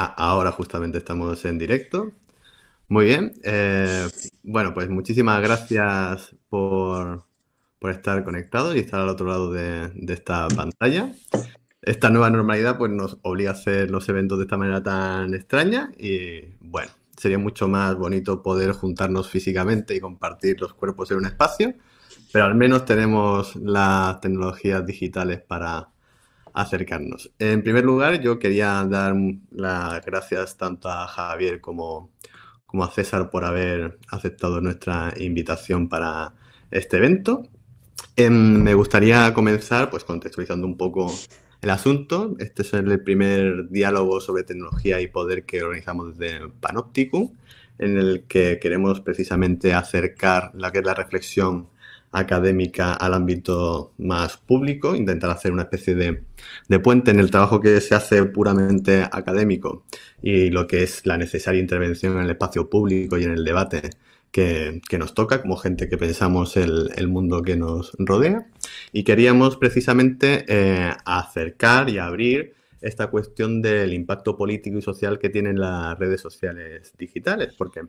Ah, ahora justamente estamos en directo. Muy bien. Eh, bueno, pues muchísimas gracias por, estar conectados y estar al otro lado de, de, esta pantalla. Esta nueva normalidad pues, nos obliga a hacer los eventos de esta manera tan extraña y bueno, sería mucho más bonito poder juntarnos físicamente y compartir los cuerpos en un espacio, pero al menos tenemos las tecnologías digitales para, acercarnos. En primer lugar, yo quería dar las gracias tanto a Javier como, como a César por haber aceptado nuestra invitación para este evento. Em, me gustaría comenzar pues, contextualizando un poco el asunto. Este es el primer diálogo sobre tecnología y poder que organizamos desde Panopticum, en el que queremos precisamente acercar la que es la reflexión académica al ámbito más público, intentar hacer una especie de, puente en el trabajo que se hace puramente académico y lo que es la necesaria intervención en el espacio público y en el debate que, nos toca como gente que pensamos el, el, mundo que nos rodea. Y queríamos precisamente eh, acercar y abrir esta cuestión del impacto político y social que tienen las redes sociales digitales, porque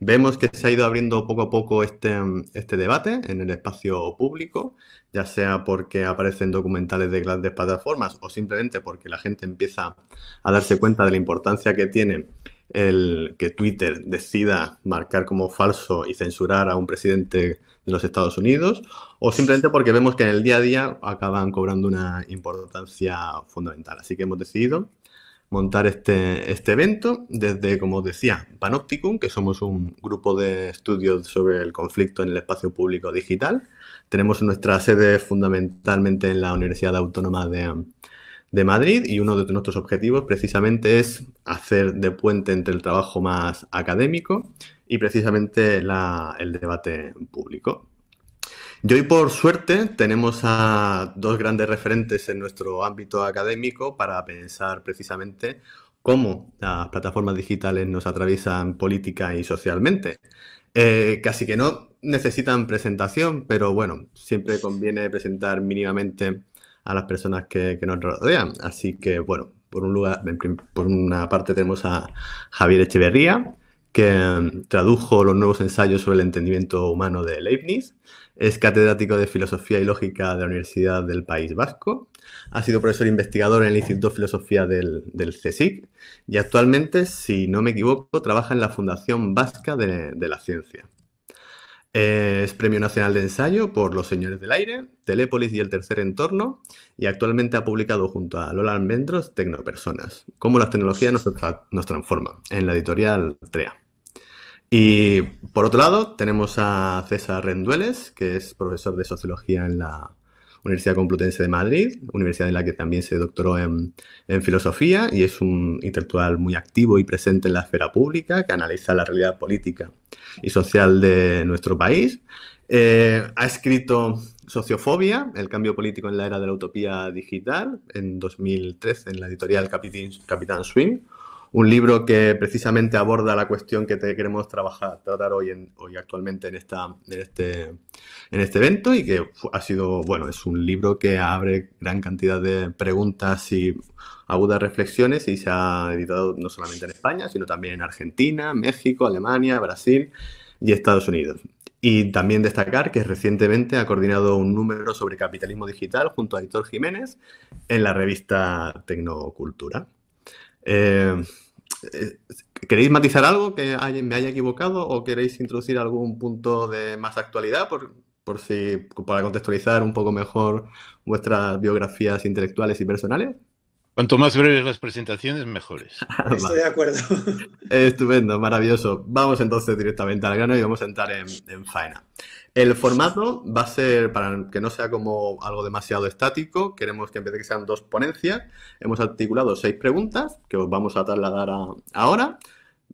Vemos que se ha ido abriendo poco a poco este, mm, este, debate en el espacio público, ya sea porque aparecen documentales de grandes plataformas o simplemente porque la gente empieza a darse cuenta de la importancia que tiene el que Twitter decida marcar como falso y censurar a un presidente de los Estados Unidos, o simplemente porque vemos que en el día a día acaban cobrando una importancia fundamental. Así que hemos decidido montar este, este, evento desde, como decía, Panopticum, que somos un grupo de estudios sobre el conflicto en el espacio público digital. Tenemos nuestra sede fundamentalmente en la Universidad Autónoma de, de Madrid y uno de nuestros objetivos precisamente es hacer de puente entre el trabajo más académico y precisamente el debate público. Y hoy, por suerte, tenemos a dos grandes referentes en nuestro ámbito académico para pensar precisamente cómo las plataformas digitales nos atraviesan política y socialmente. Eh, casi que no necesitan presentación, pero bueno, siempre conviene presentar mínimamente a las personas que, nos rodean. Así que, bueno, por, un lugar, por una parte tenemos a Javier Echeverría, que mm, tradujo los nuevos ensayos sobre el entendimiento humano de Leibniz. Es catedrático de Filosofía y Lógica de la Universidad del País Vasco. Ha sido profesor investigador en el Instituto de Filosofía del, del CSIC y actualmente, si no me equivoco, trabaja en la Fundación Vasca de, la Ciencia. Eh, es Premio Nacional de Ensayo por Los Señores del Aire, Telépolis y El Tercer Entorno, y actualmente ha publicado junto a Lola Almendros Tecnopersonas, cómo las tecnologías nos, nos transforman, en la editorial TREA. Y por otro lado, tenemos a César Rendueles, que es profesor de sociología en la Universidad Complutense de Madrid, universidad en la que también se doctoró en, filosofía y es un intelectual muy activo y presente en la esfera pública que analiza la realidad política y social de nuestro país. Eh, ha escrito Sociofobia, el cambio político en la era de la utopía digital, en 2013 en la editorial Capitán Swing un libro que precisamente aborda la cuestión que queremos trabajar, tratar hoy, en, hoy actualmente en, esta, en, este, en este evento y que ha sido, bueno, es un libro que abre gran cantidad de preguntas y agudas reflexiones y se ha editado no solamente en España, sino también en Argentina, México, Alemania, Brasil y Estados Unidos. Y también destacar que recientemente ha coordinado un número sobre capitalismo digital junto a Editor Jiménez en la revista Tecnocultura. Eh, eh, ¿Queréis matizar algo que me haya equivocado o queréis introducir algún punto de más actualidad por, por si, para contextualizar un poco mejor vuestras biografías intelectuales y personales? Cuanto más breves las presentaciones, mejores. Estoy de acuerdo. Estupendo, maravilloso. Vamos entonces directamente al grano y vamos a entrar en, en faena. El formato va a ser, para que no sea como algo demasiado estático, queremos que en vez de que sean dos ponencias, hemos articulado seis preguntas que os vamos a trasladar ahora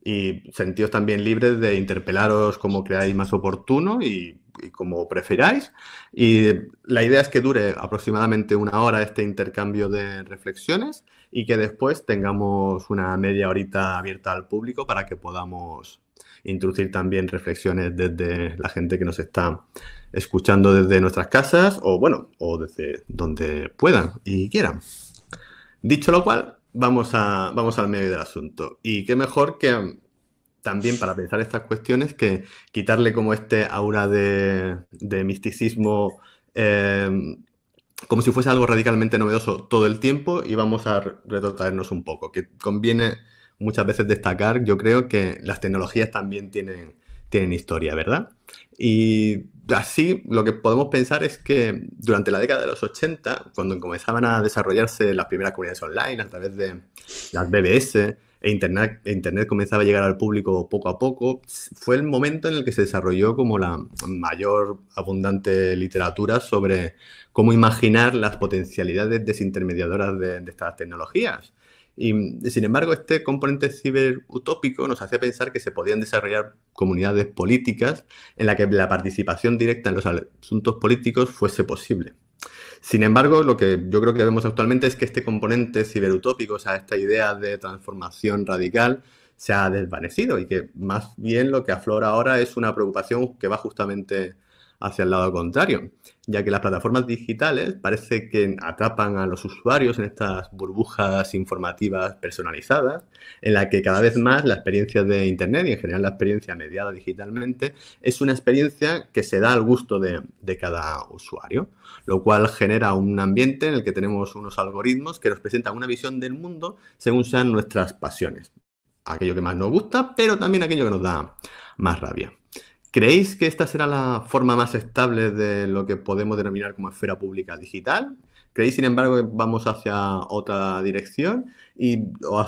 y sentíos también libres de interpelaros como creáis más oportuno y, y, como preferáis. Y la idea es que dure aproximadamente una hora este intercambio de reflexiones y que después tengamos una media horita abierta al público para que podamos introducir también reflexiones desde la gente que nos está escuchando desde nuestras casas o bueno, o desde donde puedan y quieran. Dicho lo cual, vamos, a, vamos al medio del asunto. Y qué mejor que también para pensar estas cuestiones que quitarle como este aura de, de misticismo. Eh, como si fuese algo radicalmente novedoso todo el tiempo y vamos a retrotraernos un poco, que conviene muchas veces destacar, yo creo que las tecnologías también tienen, tienen historia, ¿verdad? Y así lo que podemos pensar es que durante la década de los 80, cuando comenzaban a desarrollarse las primeras comunidades online a través de las BBS, e Internet, e Internet comenzaba a llegar al público poco a poco, fue el momento en el que se desarrolló como la mayor abundante literatura sobre cómo imaginar las potencialidades desintermediadoras de, de estas tecnologías. Y, mm, sin embargo, este componente ciberutópico nos hacía pensar que se podían desarrollar comunidades políticas en las que la participación directa en los asuntos políticos fuese posible. Sin embargo, lo que yo creo que vemos actualmente es que este componente ciberutópico, o sea, esta idea de transformación radical, se ha desvanecido y que más bien lo que aflora ahora es una preocupación que va justamente hacia el lado contrario ya que las plataformas digitales parece que atrapan a los usuarios en estas burbujas informativas personalizadas, en la que cada vez más la experiencia de Internet y en general la experiencia mediada digitalmente es una experiencia que se da al gusto de, de cada usuario, lo cual genera un ambiente en el que tenemos unos algoritmos que nos presentan una visión del mundo según sean nuestras pasiones, aquello que más nos gusta, pero también aquello que nos da más rabia. ¿Creéis que esta será la forma más estable de lo que podemos denominar como esfera pública digital? ¿Creéis, sin embargo, que vamos hacia otra dirección? Y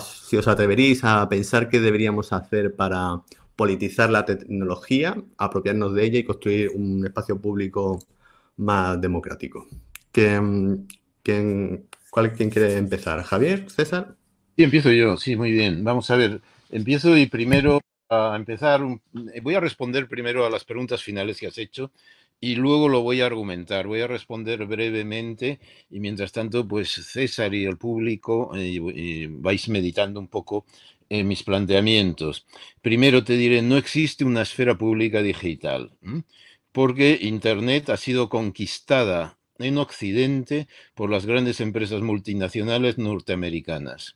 si os atreveréis a pensar qué deberíamos hacer para politizar la tecnología, apropiarnos de ella y construir un espacio público más democrático. ¿Quién, quién quiere empezar? ¿Javier? ¿César? Sí, empiezo yo. Sí, muy bien. Vamos a ver. Empiezo y primero empezar, eh, voy a responder primero a las preguntas finales que has hecho y luego lo voy a argumentar. Voy a responder brevemente y mientras tanto, pues César y el público eh, vais meditando un poco en mis planteamientos. Primero te diré, no existe una esfera pública digital, porque Internet ha sido conquistada en Occidente por las grandes empresas multinacionales norteamericanas.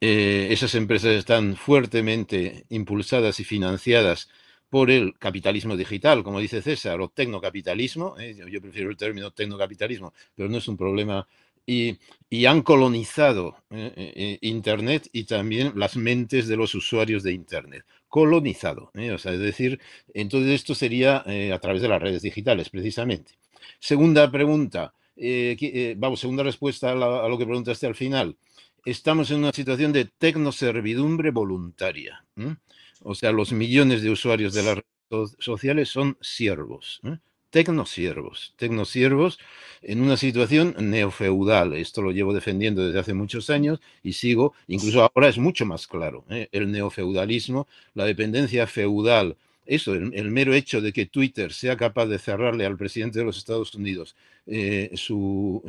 Eh, esas empresas están fuertemente impulsadas y financiadas por el capitalismo digital, como dice César, o tecnocapitalismo, ¿eh? yo prefiero el término tecnocapitalismo, pero no es un problema, y, han colonizado ¿eh? Internet y también las mentes de los usuarios de Internet, colonizado, es decir, entonces esto sería a través de las redes digitales, precisamente. Segunda pregunta, vamos, segunda respuesta a, a lo que preguntaste al final estamos en una situación de tecnoservidumbre voluntaria. O sea, los millones de usuarios de las redes sociales son siervos, ¿eh? tecnosiervos, tecnosiervos en una situación neofeudal. Esto lo llevo defendiendo desde hace muchos años y sigo, incluso ahora es mucho más claro, ¿eh? el neofeudalismo, la dependencia feudal. Eso, el, el, mero hecho de que Twitter sea capaz de cerrarle al presidente de los Estados Unidos eh, su,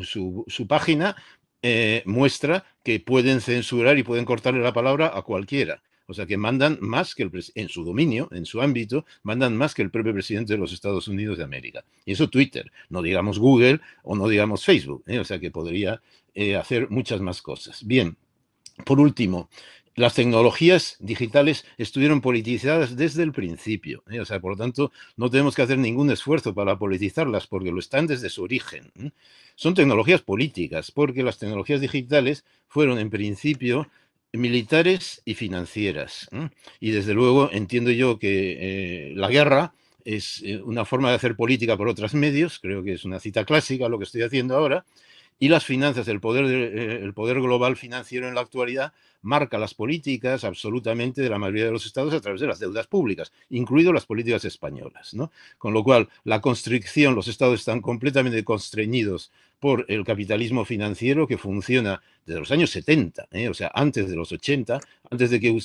página, eh, muestra que pueden censurar y pueden cortarle la palabra a cualquiera. O sea que mandan más que el en su dominio, en su ámbito, mandan más que el propio presidente de los Estados Unidos de América. Y eso Twitter, no digamos Google o no digamos Facebook. ¿eh? O sea que podría eh, hacer muchas más cosas. Bien, por último, las tecnologías digitales estuvieron politizadas desde el principio. ¿eh? O sea, por lo tanto, no tenemos que hacer ningún esfuerzo para politizarlas porque lo están desde su origen. ¿eh? Son tecnologías políticas porque las tecnologías digitales fueron en principio militares y financieras. ¿eh? Y desde luego entiendo yo que la guerra es una forma de hacer política por otros medios, creo que es una cita clásica lo que estoy haciendo ahora, y las finanzas, eh, el poder, global financiero en la actualidad marca las políticas absolutamente de la mayoría de los estados a través de las deudas públicas, incluido las políticas españolas. ¿no? Con lo cual, la constricción, los estados están completamente constreñidos por el capitalismo financiero que funciona desde los años 70, ¿eh? o sea, antes de los 80, antes de que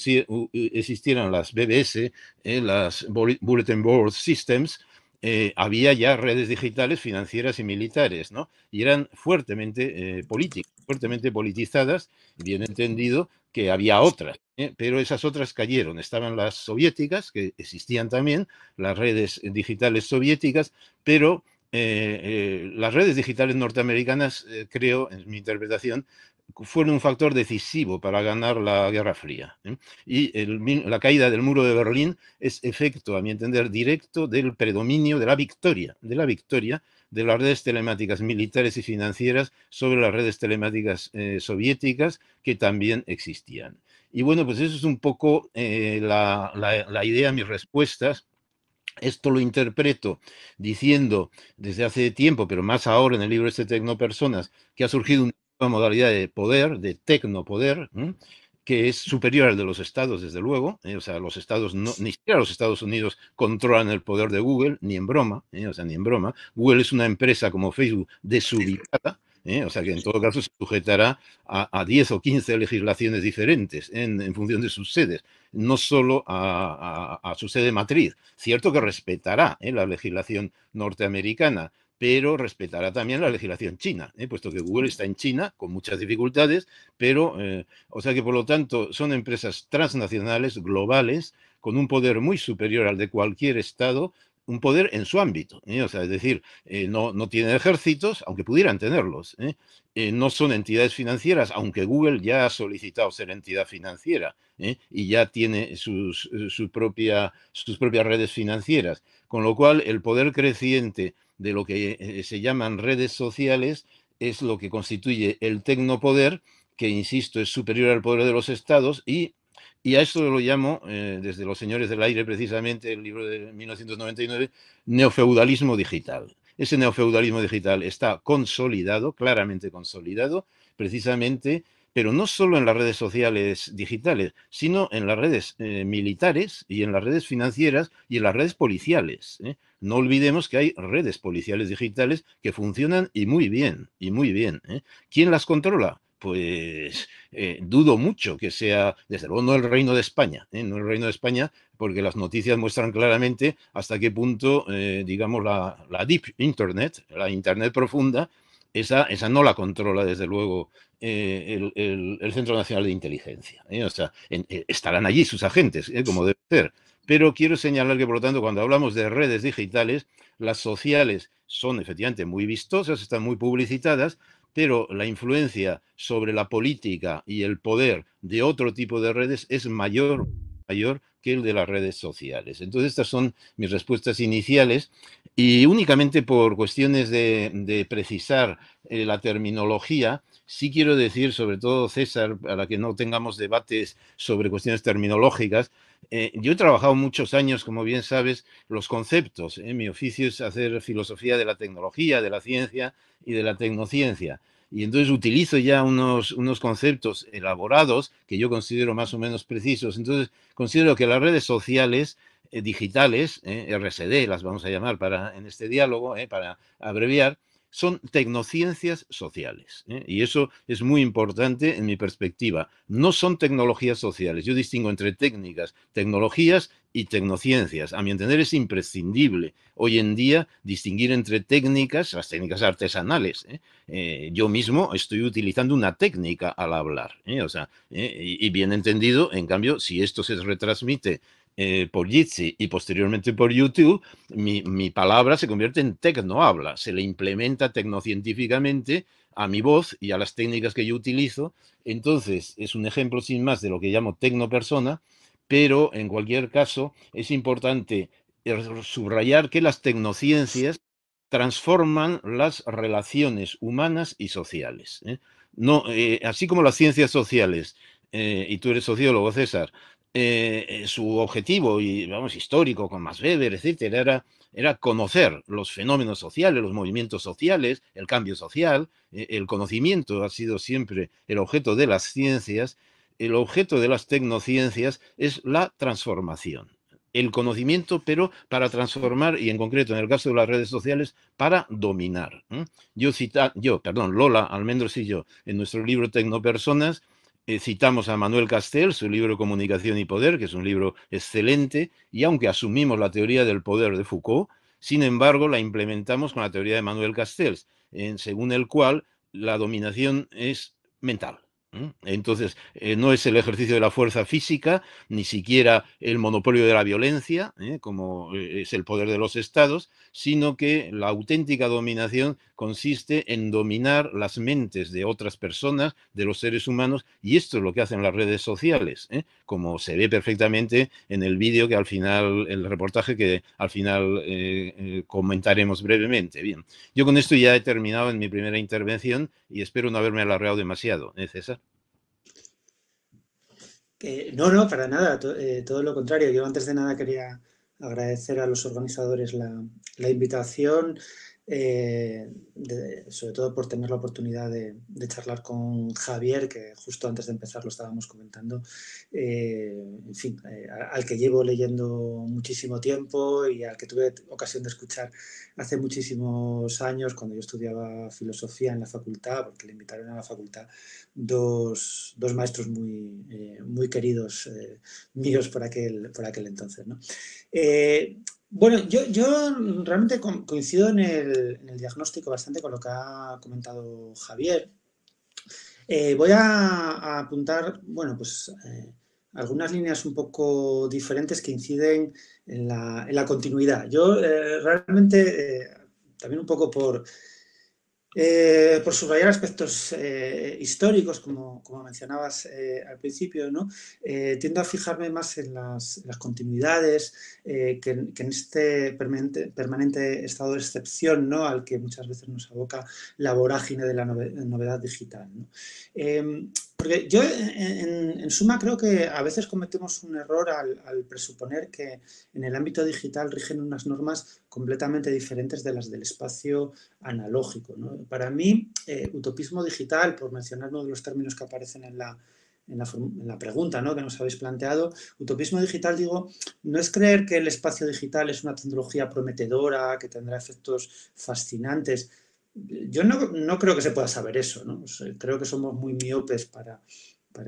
existieran las BBS, eh, las Bulletin Board Systems, eh, había ya redes digitales financieras y militares, ¿no? Y eran fuertemente eh, políticas, fuertemente politizadas, bien entendido que había otras, ¿eh? pero esas otras cayeron. Estaban las soviéticas, que existían también, las redes digitales soviéticas, pero las redes digitales norteamericanas, creo, en mi interpretación, fueron un factor decisivo para ganar la Guerra Fría. ¿eh? Y la caída del muro de Berlín es efecto, a mi entender, directo del predominio de la victoria, de la victoria de las redes telemáticas militares y financieras sobre las redes telemáticas eh, soviéticas que también existían. Y bueno, pues eso es un poco eh, la, la, la idea, mis respuestas. Esto lo interpreto diciendo desde hace tiempo, pero más ahora en el libro este Personas, que ha surgido un modalidad de poder, de tecnopoder, poder que es superior al de los estados, desde luego. ¿eh? O sea, los estados, no, ni siquiera los Estados Unidos controlan el poder de Google, ni en broma, ¿eh? o sea, ni en broma. Google es una empresa como Facebook desubicada, ¿eh? o sea, que en todo caso se sujetará a, 10 o 15 legislaciones diferentes en, función de sus sedes, no solo a su sede matriz. Cierto que respetará la legislación norteamericana, pero respetará también la legislación china, ¿eh? puesto que Google está en China con muchas dificultades, pero, eh, o sea que por lo tanto son empresas transnacionales, globales, con un poder muy superior al de cualquier Estado, un poder en su ámbito, ¿eh? o sea, es decir, no, no, tienen ejércitos, aunque pudieran tenerlos, no son entidades financieras, aunque Google ya ha solicitado ser entidad financiera y ya tiene sus, propia, sus propias redes financieras, con lo cual el poder creciente de lo que eh, se llaman redes sociales es lo que constituye el tecnopoder, que insisto es superior al poder de los estados y, y a esto lo llamo, eh, desde los señores del aire precisamente, el libro de 1999, neofeudalismo digital. Ese neofeudalismo digital está consolidado, claramente consolidado, precisamente pero no solo en las redes sociales digitales, sino en las redes eh, militares y en las redes financieras y en las redes policiales. ¿eh? No olvidemos que hay redes policiales digitales que funcionan y muy bien, y muy bien. ¿eh? ¿Quién las controla? Pues dudo mucho que sea, desde luego, no el Reino de España, no el Reino de España, porque las noticias muestran claramente hasta qué punto, digamos, la Deep Internet, la Internet profunda, esa, no la controla, desde luego, eh, el, Centro Nacional de Inteligencia. ¿eh? O sea, eh, estarán allí sus agentes, como debe ser. Pero quiero señalar que, por lo tanto, cuando hablamos de redes digitales, las sociales son efectivamente muy vistosas, están muy publicitadas, pero la influencia sobre la política y el poder de otro tipo de redes es mayor, mayor que el de las redes sociales. Entonces, estas son mis respuestas iniciales y únicamente por cuestiones de, precisar eh, la terminología, sí quiero decir, sobre todo César, para que no tengamos debates sobre cuestiones terminológicas, eh, yo he trabajado muchos años, como bien sabes, los conceptos. Eh, mi oficio es hacer filosofía de la tecnología, de la ciencia y de la tecnociencia. Y entonces utilizo ya unos, unos conceptos elaborados que yo considero más o menos precisos. Entonces, considero que las redes sociales eh, digitales, eh, RSD las vamos a llamar para, en este diálogo, eh, para abreviar, son tecnociencias sociales. Y eso es muy importante en mi perspectiva. No son tecnologías sociales. Yo distingo entre técnicas, tecnologías y tecnociencias. A mi entender es imprescindible hoy en día distinguir entre técnicas, las técnicas artesanales. yo mismo estoy utilizando una técnica al hablar. y bien entendido, en cambio, si esto se retransmite eh, por Jitsi y posteriormente por YouTube, mi, palabra se convierte en habla, se le implementa tecnocientíficamente a mi voz y a las técnicas que yo utilizo. Entonces, es un ejemplo sin más de lo que llamo tecnopersona, pero en cualquier caso es importante eh, subrayar que las tecnociencias transforman las relaciones humanas y sociales. ¿eh? No, así como las ciencias sociales, y tú eres sociólogo, César, eh, eh, su objetivo, y vamos, histórico con Max Weber, etcétera, era, era conocer los fenómenos sociales, los movimientos sociales, el cambio social. Eh, el conocimiento ha sido siempre el objeto de las ciencias. El objeto de las tecnociencias es la transformación. El conocimiento, pero para transformar, y en concreto en el caso de las redes sociales, para dominar. Yo, cita, yo, perdón, Lola Almendros y yo, en nuestro libro Tecnopersonas, eh, citamos a Manuel Castells, su libro Comunicación y Poder, que es un libro excelente, y aunque asumimos la teoría del poder de Foucault, sin embargo la implementamos con la teoría de Manuel Castells, en, según el cual la dominación es mental. Entonces, eh, no es el ejercicio de la fuerza física, ni siquiera el monopolio de la violencia, ¿eh? como eh, es el poder de los estados, sino que la auténtica dominación consiste en dominar las mentes de otras personas, de los seres humanos, y esto es lo que hacen las redes sociales, como se ve perfectamente en el vídeo que al final, el reportaje que al final comentaremos brevemente. Bien, yo con esto ya he terminado en mi primera intervención y espero no haberme alargado demasiado, César? Eh, no, no, para nada, eh, todo lo contrario. Yo antes de nada quería agradecer a los organizadores la invitación eh, sobre todo por tener la oportunidad de, charlar con Javier, que justo antes de empezar lo estábamos comentando, eh, en fin, eh, al que llevo leyendo muchísimo tiempo y al que tuve ocasión de escuchar hace muchísimos años cuando yo estudiaba filosofía en la facultad, porque le invitaron a la facultad dos, maestros muy, muy queridos míos por aquel, por aquel entonces. ¿no? Bueno, yo, realmente coincido en el, diagnóstico bastante con lo que ha comentado Javier. Eh, voy a, apuntar, bueno, pues eh, algunas líneas un poco diferentes que inciden en la, continuidad. Yo eh, realmente, también un poco por, eh, por subrayar aspectos eh, históricos, como, mencionabas eh, al principio, ¿no? tiendo a fijarme más en las, continuidades que, en este permanente, estado de excepción ¿no? al que muchas veces nos aboca la vorágine de la novedad digital. ¿no? Em, porque yo, en, suma, creo que a veces cometemos un error al, presuponer que en el ámbito digital rigen unas normas completamente diferentes de las del espacio analógico. Para mí, eh, utopismo digital, por mencionar uno de los términos que aparecen en la, pregunta que nos habéis planteado. Utopismo digital, digo, no es creer que el espacio digital es una tecnología prometedora, que tendrá efectos fascinantes, yo no, no, creo que se pueda saber eso, ¿no? Creo que somos muy miopes para,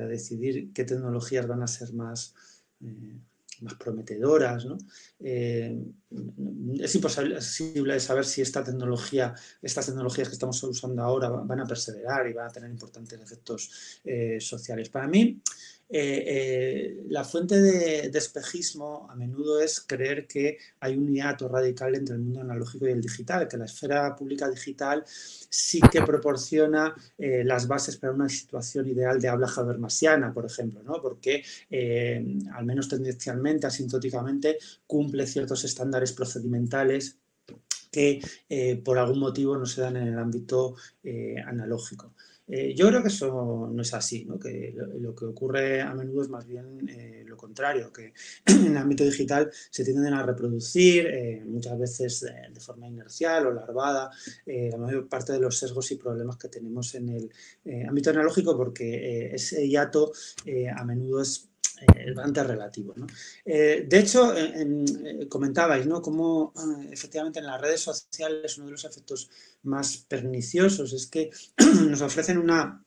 decidir qué tecnologías van a ser más, eh, más prometedoras, ¿no? Eh, es imposible saber si esta tecnología, estas tecnologías que estamos usando ahora van a perseverar y van a tener importantes efectos eh, sociales. Para mí, eh, eh, la fuente de, despejismo espejismo a menudo es creer que hay un hiato radical entre el mundo analógico y el digital, que la esfera pública digital sí que proporciona eh, las bases para una situación ideal de habla habermasiana, por ejemplo, ¿no? porque al menos tendencialmente, asintóticamente, cumple ciertos estándares procedimentales que por algún motivo no se dan en el ámbito analógico. Eh, yo creo que eso no es así, ¿no? que lo, que ocurre a menudo es más bien eh, lo contrario, que en el ámbito digital se tienden a reproducir eh, muchas veces de forma inercial o larvada la mayor parte de los sesgos y problemas que tenemos en el ámbito analógico porque ese hiato a menudo es es eh, bastante relativo. Eh, de hecho, eh, comentabais ¿no? cómo ah, efectivamente en las redes sociales uno de los efectos más perniciosos es que nos ofrecen una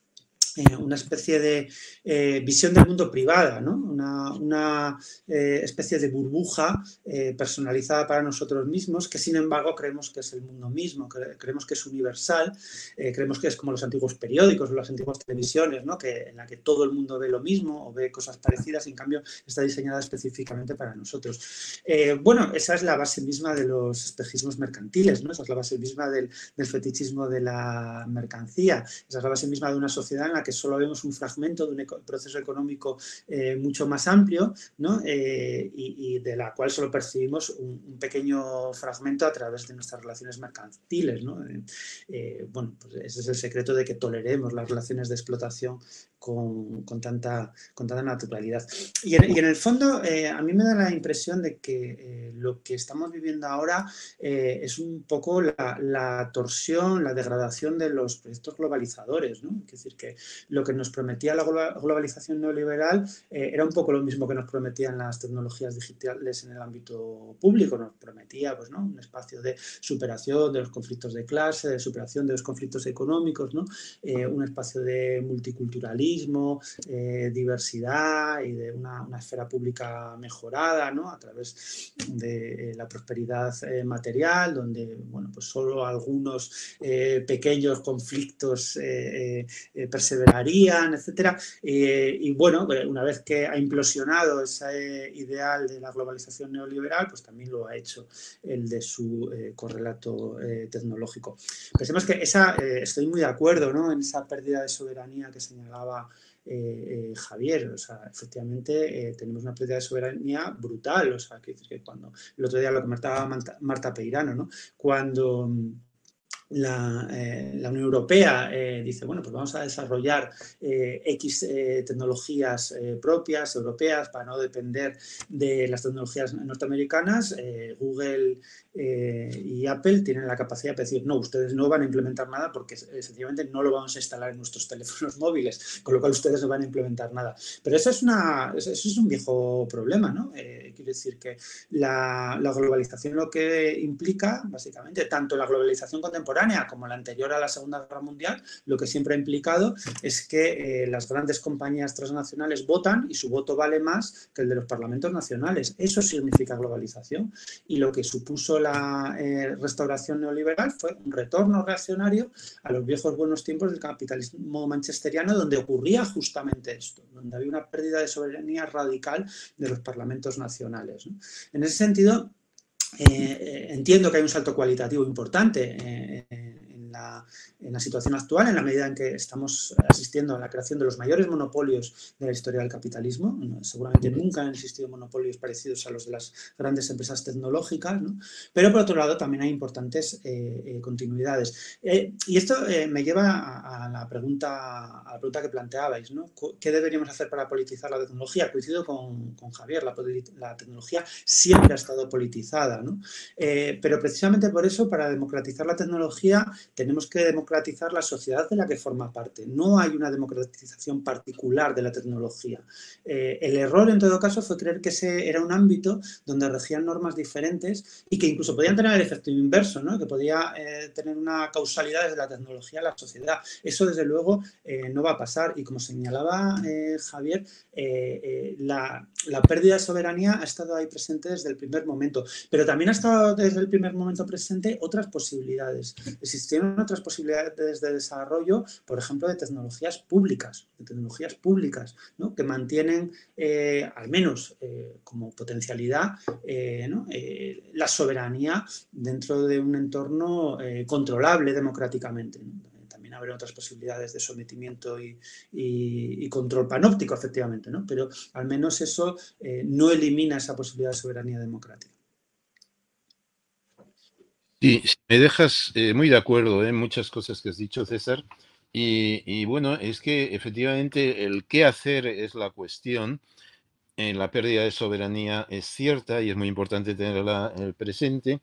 una especie de eh, visión del mundo privada, una, eh, especie de burbuja eh, personalizada para nosotros mismos, que sin embargo creemos que es el mundo mismo, creemos que es universal, creemos que es como los antiguos periódicos o las antiguas televisiones, en la que todo el mundo ve lo mismo o ve cosas parecidas, en cambio está diseñada específicamente para nosotros. bueno, esa es la base misma de los espejismos mercantiles, ¿no? esa es la base misma del fetichismo de la mercancía, esa es la base misma de una sociedad en la que que solo vemos un fragmento de un proceso económico eh, mucho más amplio, eh, y, de la cual solo percibimos un, pequeño fragmento a través de nuestras relaciones mercantiles. Eh, bueno, pues ese es el secreto de que toleremos las relaciones de explotación con, tanta, con tanta naturalidad. Y en, el fondo, eh, a mí me da la impresión de que eh, lo que estamos viviendo ahora eh, es un poco la, torsión, la degradación de los proyectos globalizadores. ¿no? Es decir, que lo que nos prometía la globalización neoliberal era un poco lo mismo que nos prometían las tecnologías digitales en el ámbito público. Nos prometía pues, ¿no? un espacio de superación de los conflictos de clase, de superación de los conflictos económicos, ¿no? un espacio de multiculturalismo eh, diversidad y de una, esfera pública mejorada, ¿no? A través de eh, la prosperidad eh, material, donde, bueno, pues solo algunos pequeños conflictos perseverarían, etcétera. y bueno, una vez que ha implosionado ese ideal de la globalización neoliberal, pues también lo ha hecho el de su correlato tecnológico. Pensemos que esa, estoy muy de acuerdo, En esa pérdida de soberanía que señalaba eh, eh, Javier, o sea, efectivamente eh, tenemos una pérdida de soberanía brutal, o sea, que, cuando, el otro día lo comentaba Marta, Marta Peirano, ¿no? Cuando mm, eh, la, Unión Europea eh, dice, bueno, pues vamos a desarrollar eh, X tecnologías propias, europeas, para no depender de las tecnologías norteamericanas, Google y Apple tienen la capacidad de decir, no, ustedes no van a implementar nada porque sencillamente no lo vamos a instalar en nuestros teléfonos móviles, con lo cual ustedes no van a implementar nada. Pero eso es, una, eso es un viejo problema, ¿no? Quiere decir que la, globalización lo que implica, básicamente, tanto la globalización contemporánea como la anterior a la Segunda Guerra Mundial, lo que siempre ha implicado es que eh, las grandes compañías transnacionales votan y su voto vale más que el de los parlamentos nacionales. Eso significa globalización. Y lo que supuso la eh, restauración neoliberal fue un retorno reaccionario a los viejos buenos tiempos del capitalismo manchesteriano, donde ocurría justamente esto, donde había una pérdida de soberanía radical de los parlamentos nacionales. En ese sentido, eh, eh, entiendo que hay un salto cualitativo importante eh, en la situación actual, en la medida en que estamos asistiendo a la creación de los mayores monopolios de la historia del capitalismo. Seguramente nunca han existido monopolios parecidos a los de las grandes empresas tecnológicas, ¿no? pero por otro lado también hay importantes eh, eh, continuidades. Eh, y esto me lleva a, la pregunta, a la pregunta que planteabais, ¿no? ¿qué deberíamos hacer para politizar la tecnología? Coincido con, con Javier, la, tecnología siempre ha estado politizada, ¿no? pero precisamente por eso, para democratizar la tecnología, tenemos tenemos que democratizar la sociedad de la que forma parte. No hay una democratización particular de la tecnología. Eh, el error, en todo caso, fue creer que ese era un ámbito donde regían normas diferentes y que incluso podían tener el efecto inverso, ¿no? que podía eh, tener una causalidad desde la tecnología a la sociedad. Eso, desde luego, eh, no va a pasar. Y como señalaba Javier, la, la pérdida de soberanía ha estado ahí presente desde el primer momento, pero también ha estado desde el primer momento presente otras posibilidades. Existieron otras posibilidades de desarrollo, por ejemplo, de tecnologías públicas, de tecnologías públicas, que mantienen eh, al menos eh, como potencialidad eh, la soberanía dentro de un entorno controlable democráticamente. también habrá otras posibilidades de sometimiento y, control panóptico, efectivamente, Pero al menos eso no elimina esa posibilidad de soberanía democrática. Sí, me dejas eh, muy de acuerdo en eh, muchas cosas que has dicho, César. Y, bueno, es que efectivamente el qué hacer es la cuestión. Eh, la pérdida de soberanía es cierta y es muy importante tenerla el presente.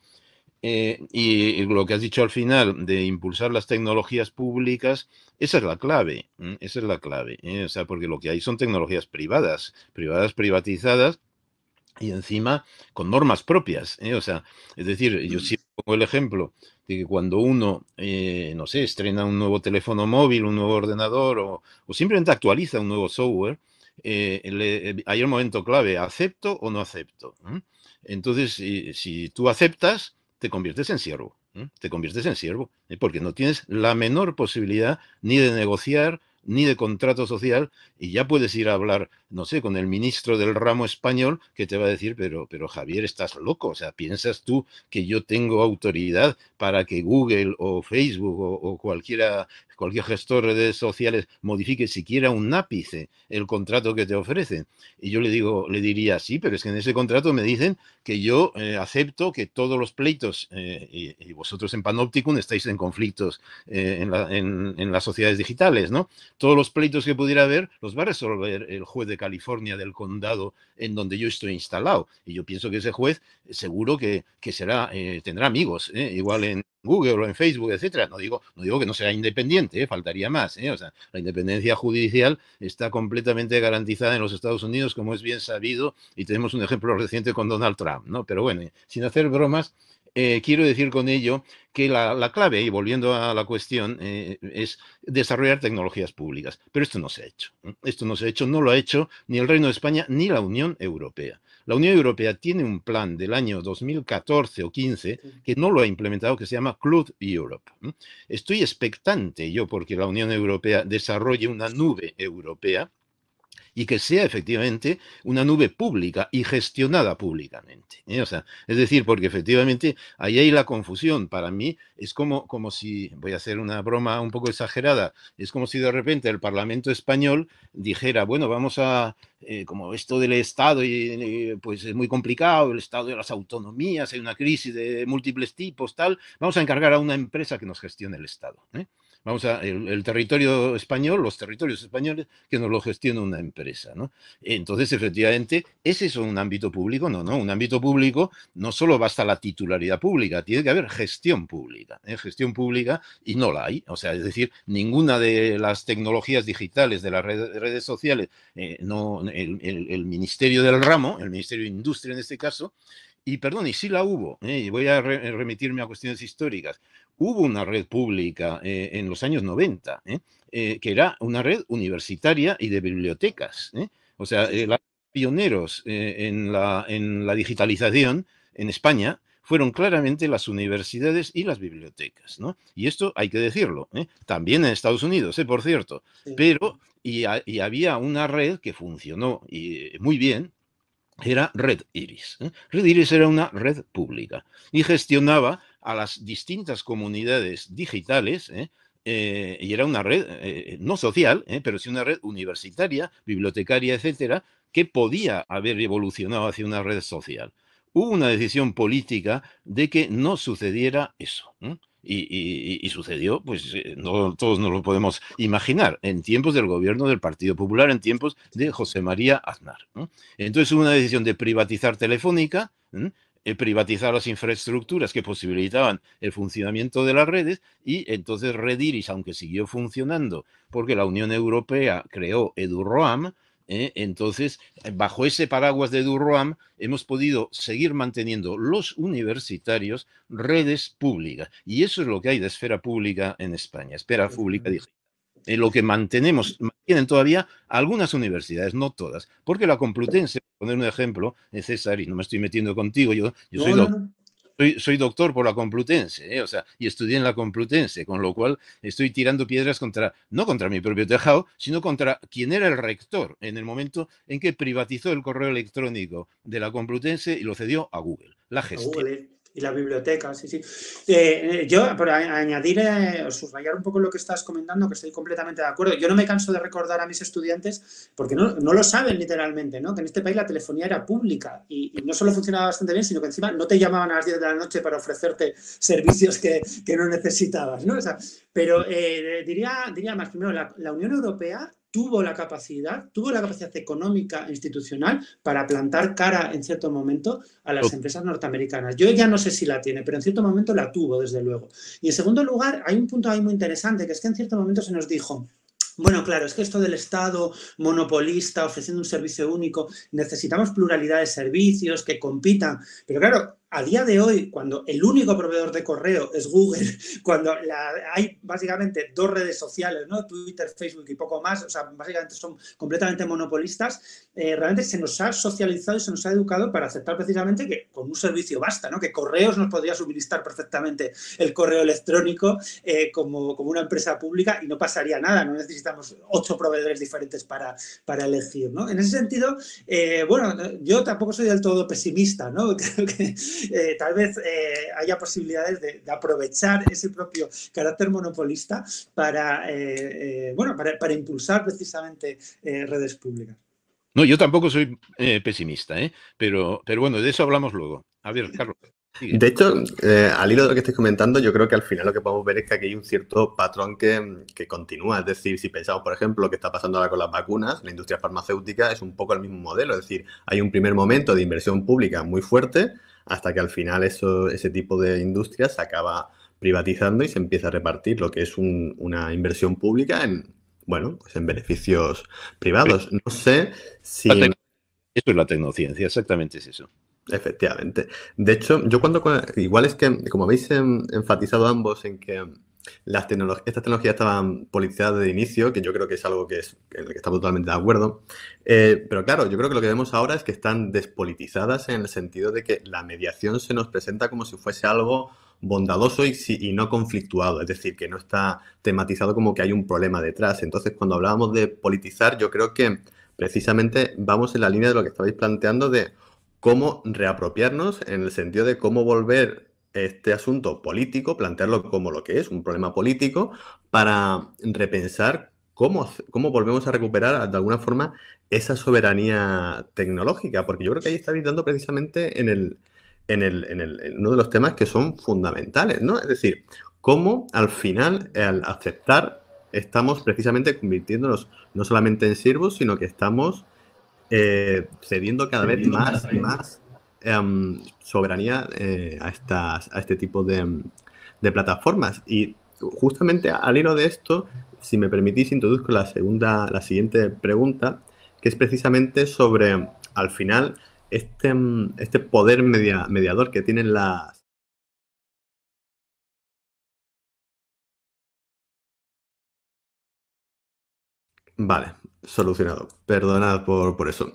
y lo que has dicho al final de impulsar las tecnologías públicas, esa es la clave, esa es la clave. O sea, porque lo que hay son tecnologías privadas, privadas privatizadas y encima con normas propias. O sea, es decir, yo siempre o el ejemplo de que cuando uno, eh, no sé, estrena un nuevo teléfono móvil, un nuevo ordenador o, simplemente actualiza un nuevo software, eh, eh, hay un momento clave, ¿acepto o no acepto? ¿Mm? Entonces, si, tú aceptas, te conviertes en siervo, ¿Mm? te conviertes en siervo, porque no tienes la menor posibilidad ni de negociar, ni de contrato social, y ya puedes ir a hablar no sé, con el ministro del ramo español que te va a decir, pero, pero Javier, estás loco, o sea, ¿piensas tú que yo tengo autoridad para que Google o Facebook o, cualquiera, cualquier gestor de redes sociales modifique siquiera un ápice el contrato que te ofrecen? Y yo le digo, le diría, sí, pero es que en ese contrato me dicen que yo eh, acepto que todos los pleitos, eh, y, vosotros en Panopticum estáis en conflictos eh, en, en las sociedades digitales, ¿no? Todos los pleitos que pudiera haber los va a resolver el juez California, del condado en donde yo estoy instalado. Y yo pienso que ese juez eh, seguro que, que será, eh, tendrá amigos, eh, igual en Google o en Facebook, etcétera. No digo, no digo que no sea independiente, faltaría más. la independencia judicial está completamente garantizada en los Estados Unidos, como es bien sabido, y tenemos un ejemplo reciente con Donald Trump, ¿no? Pero bueno, sin hacer bromas, eh, quiero decir con ello que la, clave, y volviendo a la cuestión, eh, es desarrollar tecnologías públicas. Pero esto no se ha hecho. Esto no se ha hecho, no lo ha hecho ni el Reino de España ni la Unión Europea. La Unión Europea tiene un plan del año 2014 o 15 que no lo ha implementado, que se llama Cloud Europe. Estoy expectante yo porque la Unión Europea desarrolle una nube europea y que sea efectivamente una nube pública y gestionada públicamente. ¿eh? O sea, es decir, porque efectivamente ahí hay la confusión. Para mí es como, como si, voy a hacer una broma un poco exagerada, es como si de repente el Parlamento español dijera, bueno, vamos a, eh, como esto del Estado y, pues es muy complicado, el Estado de las autonomías, hay una crisis de múltiples tipos, tal, vamos a encargar a una empresa que nos gestione el Estado. ¿eh? vamos a, el, territorio español, los territorios españoles, que nos lo gestiona una empresa, ¿no? Entonces, efectivamente, ¿es eso un ámbito público? No, no, un ámbito público no solo basta la titularidad pública, tiene que haber gestión pública, ¿eh? gestión pública y no la hay, o sea, es decir, ninguna de las tecnologías digitales de las redes, sociales, eh, no, el Ministerio del Ramo, el Ministerio de Industria en este caso, y perdón, y sí la hubo, ¿eh? y voy a eh, remitirme a cuestiones históricas, hubo una red pública eh, en los años 90, que era una red universitaria y de bibliotecas, o sea, los pioneros en la, digitalización en España, fueron claramente las universidades y las bibliotecas, ¿no? Y esto hay que decirlo, también en Estados Unidos, por cierto, pero y, había una red que funcionó muy bien era Red Iris. ¿eh? Red Iris era una red pública y gestionaba a las distintas comunidades digitales. ¿eh? Eh, y era una red no social, pero sí una red universitaria, bibliotecaria, etcétera, que podía haber evolucionado hacia una red social. Hubo una decisión política de que no sucediera eso y, sucedió, pues eh, todos nos lo podemos imaginar, en tiempos del gobierno del Partido Popular, en tiempos de José María Aznar. Entonces hubo una decisión de privatizar Telefónica, eh, privatizar las infraestructuras que posibilitaban el funcionamiento de las redes y entonces Rediris, aunque siguió funcionando, porque la Unión Europea creó EduRoam, ¿eh? Entonces, eh, bajo ese paraguas de Durroam hemos podido seguir manteniendo los universitarios redes públicas. Y eso es lo que hay de esfera pública en España, esfera pública digital. en lo que mantenemos, tienen todavía algunas universidades, no todas, porque la Complutense, poner un ejemplo, César, y no me estoy metiendo contigo, yo, yo soy soy, doctor por la Complutense, ¿eh? o sea, y estudié en la Complutense, con lo cual estoy tirando piedras contra, no contra mi propio tejado, sino contra quien era el rector en el momento en que privatizó el correo electrónico de la Complutense y lo cedió a Google, la gestión. ¿eh? y la biblioteca, sí, sí. Eh, eh, yo, para añadir, eh, o subrayar un poco lo que estás comentando, que estoy completamente de acuerdo. Yo no me canso de recordar a mis estudiantes, porque no, lo saben literalmente, ¿no? Que en este país la telefonía era pública y, no solo funcionaba bastante bien, sino que encima no te llamaban a las 10 de la noche para ofrecerte servicios que, no necesitabas, ¿no? pero diría, diría más, primero, la, la Unión Europea tuvo la capacidad, tuvo la capacidad económica e institucional para plantar cara en cierto momento a las empresas norteamericanas. Yo ya no sé si la tiene, pero en cierto momento la tuvo, desde luego. Y en segundo lugar, hay un punto ahí muy interesante, que es que en cierto momento se nos dijo, bueno, claro, es que esto del Estado monopolista ofreciendo un servicio único, necesitamos pluralidad de servicios que compitan, pero claro, a día de hoy, cuando el único proveedor de correo es Google, cuando hay básicamente dos redes sociales, ¿no? Twitter, Facebook y poco más, o sea, básicamente son completamente monopolistas, eh, realmente se nos ha socializado y se nos ha educado para aceptar precisamente que con un servicio basta, ¿no? Que correos nos podría suministrar perfectamente el correo electrónico eh, como, como, una empresa pública y no pasaría nada, no necesitamos ocho proveedores diferentes para, para elegir, En ese sentido, eh, bueno, yo tampoco soy del todo pesimista, ¿no? Creo que eh, tal vez eh, haya posibilidades de, aprovechar ese propio carácter monopolista para, eh, bueno, para, impulsar precisamente redes públicas. No, yo tampoco soy pesimista, pero, pero bueno, de eso hablamos luego. A Carlos. De hecho, al hilo de lo que estáis comentando, yo creo que al final lo que podemos ver es que aquí hay un cierto patrón que, que continúa. Es decir, si pensamos, por ejemplo, lo que está pasando ahora con las vacunas, la industria farmacéutica es un poco el mismo modelo. Es decir, hay un primer momento de inversión pública muy fuerte, hasta que al final eso, ese tipo de industria se acaba privatizando y se empieza a repartir lo que es una inversión pública en, bueno, pues en beneficios privados. No sé si... Eso es la tecnociencia, exactamente es eso. Efectivamente. De hecho, yo cuando... Igual es que, como habéis em, enfatizado ambos en que las estas tecnologías estaban politizadas de inicio, que yo creo que es algo que es, en el que estamos totalmente de acuerdo. Eh, pero claro, yo creo que lo que vemos ahora es que están despolitizadas en el sentido de que la mediación se nos presenta como si fuese algo bondadoso y, y, no conflictuado, es decir, que no está tematizado como que hay un problema detrás. Entonces, cuando hablábamos de politizar, yo creo que precisamente vamos en la línea de lo que estabais planteando de cómo reapropiarnos en el sentido de cómo volver este asunto político, plantearlo como lo que es, un problema político, para repensar cómo, cómo volvemos a recuperar de alguna forma esa soberanía tecnológica, porque yo creo que ahí está habitando precisamente en, el, en, el, en, uno de los temas que son fundamentales, ¿no? Es decir, cómo al final, al aceptar, estamos precisamente convirtiéndonos no solamente en sirvos, sino que estamos eh, cediendo cada vez más y más Em, soberanía eh, a, estas, a este tipo de, plataformas. Y justamente al hilo de esto, si me permitís, introduzco la segunda, la siguiente pregunta, que es precisamente sobre, al final, este, em, este poder mediador que tienen las Vale, solucionado. Perdonad por, por eso.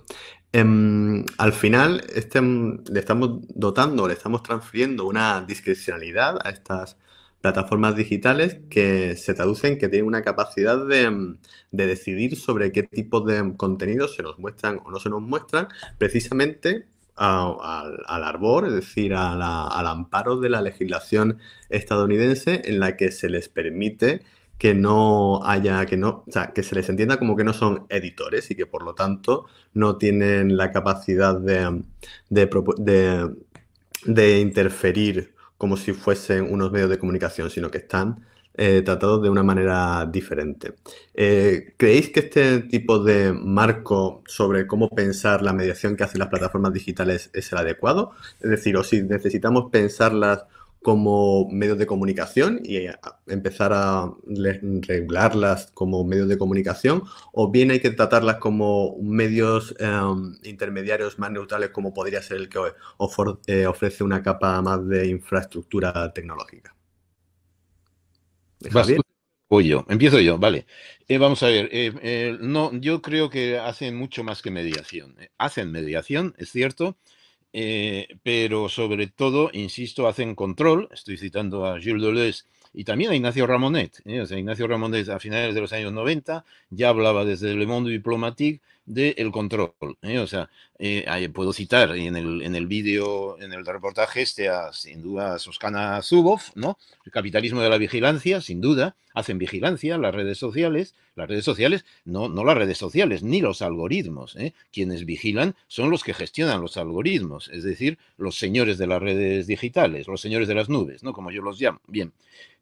Em, al final este, em, le estamos dotando, le estamos transfiriendo una discrecionalidad a estas plataformas digitales que se traducen que tienen una capacidad de, em, decidir sobre qué tipo de contenidos se nos muestran o no se nos muestran, precisamente al arbor, es decir, al amparo de la legislación estadounidense en la que se les permite que no haya, que no, o sea, que se les entienda como que no son editores y que por lo tanto no tienen la capacidad de, interferir como si fuesen unos medios de comunicación, sino que están eh, tratados de una manera diferente. Eh, ¿Creéis que este tipo de marco sobre cómo pensar la mediación que hacen las plataformas digitales es el adecuado? Es decir, o si necesitamos pensarlas como medios de comunicación y eh, empezar a regularlas como medios de comunicación, o bien hay que tratarlas como medios em, intermediarios más neutrales como podría ser el que eh, ofrece una capa más de infraestructura tecnológica. yo, empiezo yo, vale. Eh, vamos a ver, no, yo creo que hacen mucho más que mediación. Hacen mediación, es cierto, eh, pero sobre todo, insisto, hacen control, estoy citando a Gilles Deleuze y también a Ignacio Ramonet. ¿eh? O sea, Ignacio Ramonet a finales de los años 90 ya hablaba desde Le Monde Diplomatique del control. ¿eh? O sea, eh, puedo citar en el, en vídeo, en el reportaje este, a, sin duda, a Soskana Zubov, ¿no? El capitalismo de la vigilancia, sin duda, hacen vigilancia las redes sociales, las redes sociales, no, no las redes sociales, ni los algoritmos, ¿eh? quienes vigilan son los que gestionan los algoritmos, es decir, los señores de las redes digitales, los señores de las nubes, ¿no? Como yo los llamo. Bien,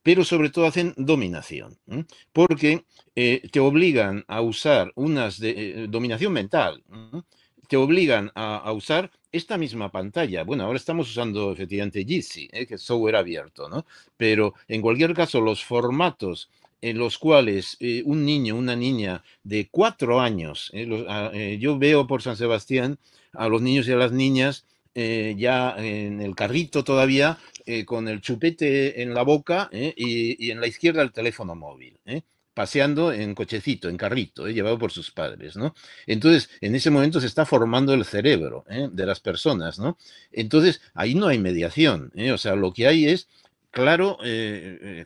pero sobre todo hacen dominación, ¿eh? porque te obligan a usar unas de, eh, dominación mental, te obligan a, usar esta misma pantalla. Bueno, ahora estamos usando efectivamente Jitsi, ¿eh? que es software abierto, ¿no? Pero en cualquier caso, los formatos en los cuales eh, un niño, una niña de cuatro años, ¿eh? ah, yo veo por San Sebastián a los niños y a las niñas ya en el carrito todavía, con el chupete en la boca y, y, en la izquierda el teléfono móvil paseando en cochecito, en carrito, eh, llevado por sus padres, ¿no? Entonces, en ese momento se está formando el cerebro eh, de las personas, ¿no? Entonces, ahí no hay mediación, eh, o sea, lo que hay es claro,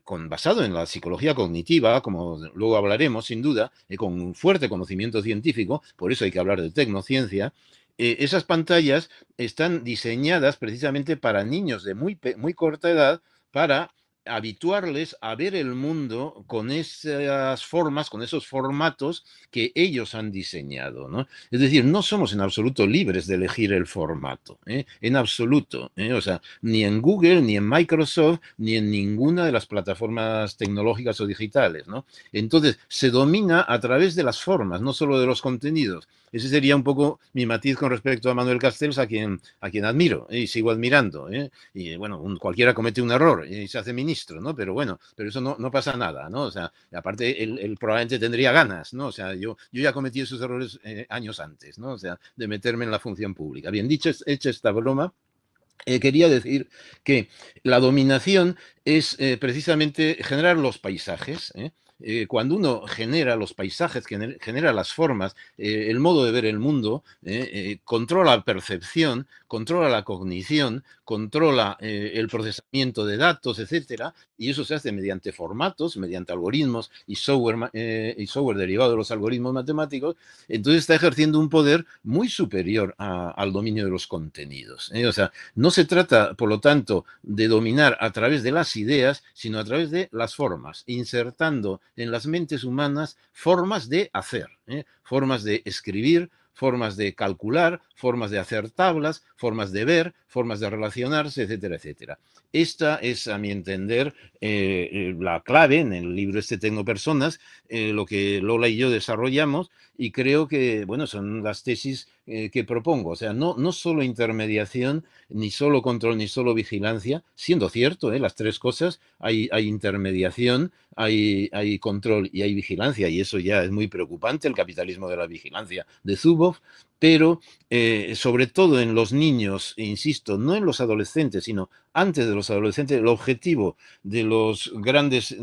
con, basado en la psicología cognitiva, como luego hablaremos sin duda, con un fuerte conocimiento científico, por eso hay que hablar de tecnociencia, esas pantallas están diseñadas precisamente para niños de muy, muy corta edad para habituarles a ver el mundo con esas formas, con esos formatos que ellos han diseñado. ¿no? Es decir, no somos en absoluto libres de elegir el formato, ¿eh? en absoluto. ¿eh? O sea, ni en Google, ni en Microsoft, ni en ninguna de las plataformas tecnológicas o digitales. ¿no? Entonces, se domina a través de las formas, no solo de los contenidos. Ese sería un poco mi matiz con respecto a Manuel Castells, a quien, a quien admiro ¿eh? y sigo admirando. Y bueno, cualquiera comete un error y se hace ministro pero bueno, pero eso no, pasa nada, ¿no? O sea, aparte él, probablemente tendría ganas, ¿no? O sea, yo, yo ya cometí esos errores eh, años antes, ¿no? O sea, de meterme en la función pública. Bien, dicho, hecha esta broma, eh, quería decir que la dominación es eh, precisamente generar los paisajes, ¿eh? Eh, cuando uno genera los paisajes, genera las formas, eh, el modo de ver el mundo, eh, controla la percepción, controla la cognición, controla el procesamiento de datos, etcétera, y eso se hace mediante formatos, mediante algoritmos y software, y software derivado de los algoritmos matemáticos, entonces está ejerciendo un poder muy superior al dominio de los contenidos. O sea, no se trata, por lo tanto, de dominar a través de las ideas, sino a través de las formas, insertando en las mentes humanas formas de hacer, ¿eh? formas de escribir, formas de calcular, formas de hacer tablas, formas de ver, formas de relacionarse, etcétera, etcétera. Esta es, a mi entender, eh, eh, la clave en el libro este Tengo Personas, lo que Lola y yo desarrollamos, y creo que, bueno, son las tesis eh, que propongo. O sea, no, no solo intermediación, ni solo control, ni solo vigilancia, siendo cierto, ¿eh? las tres cosas, hay, hay intermediación, hay, hay, control y hay vigilancia, y eso ya es muy preocupante, el capitalismo de la vigilancia de Zuboff pero eh, sobre todo en los niños, insisto, no en los adolescentes, sino antes de los adolescentes, el objetivo de las grandes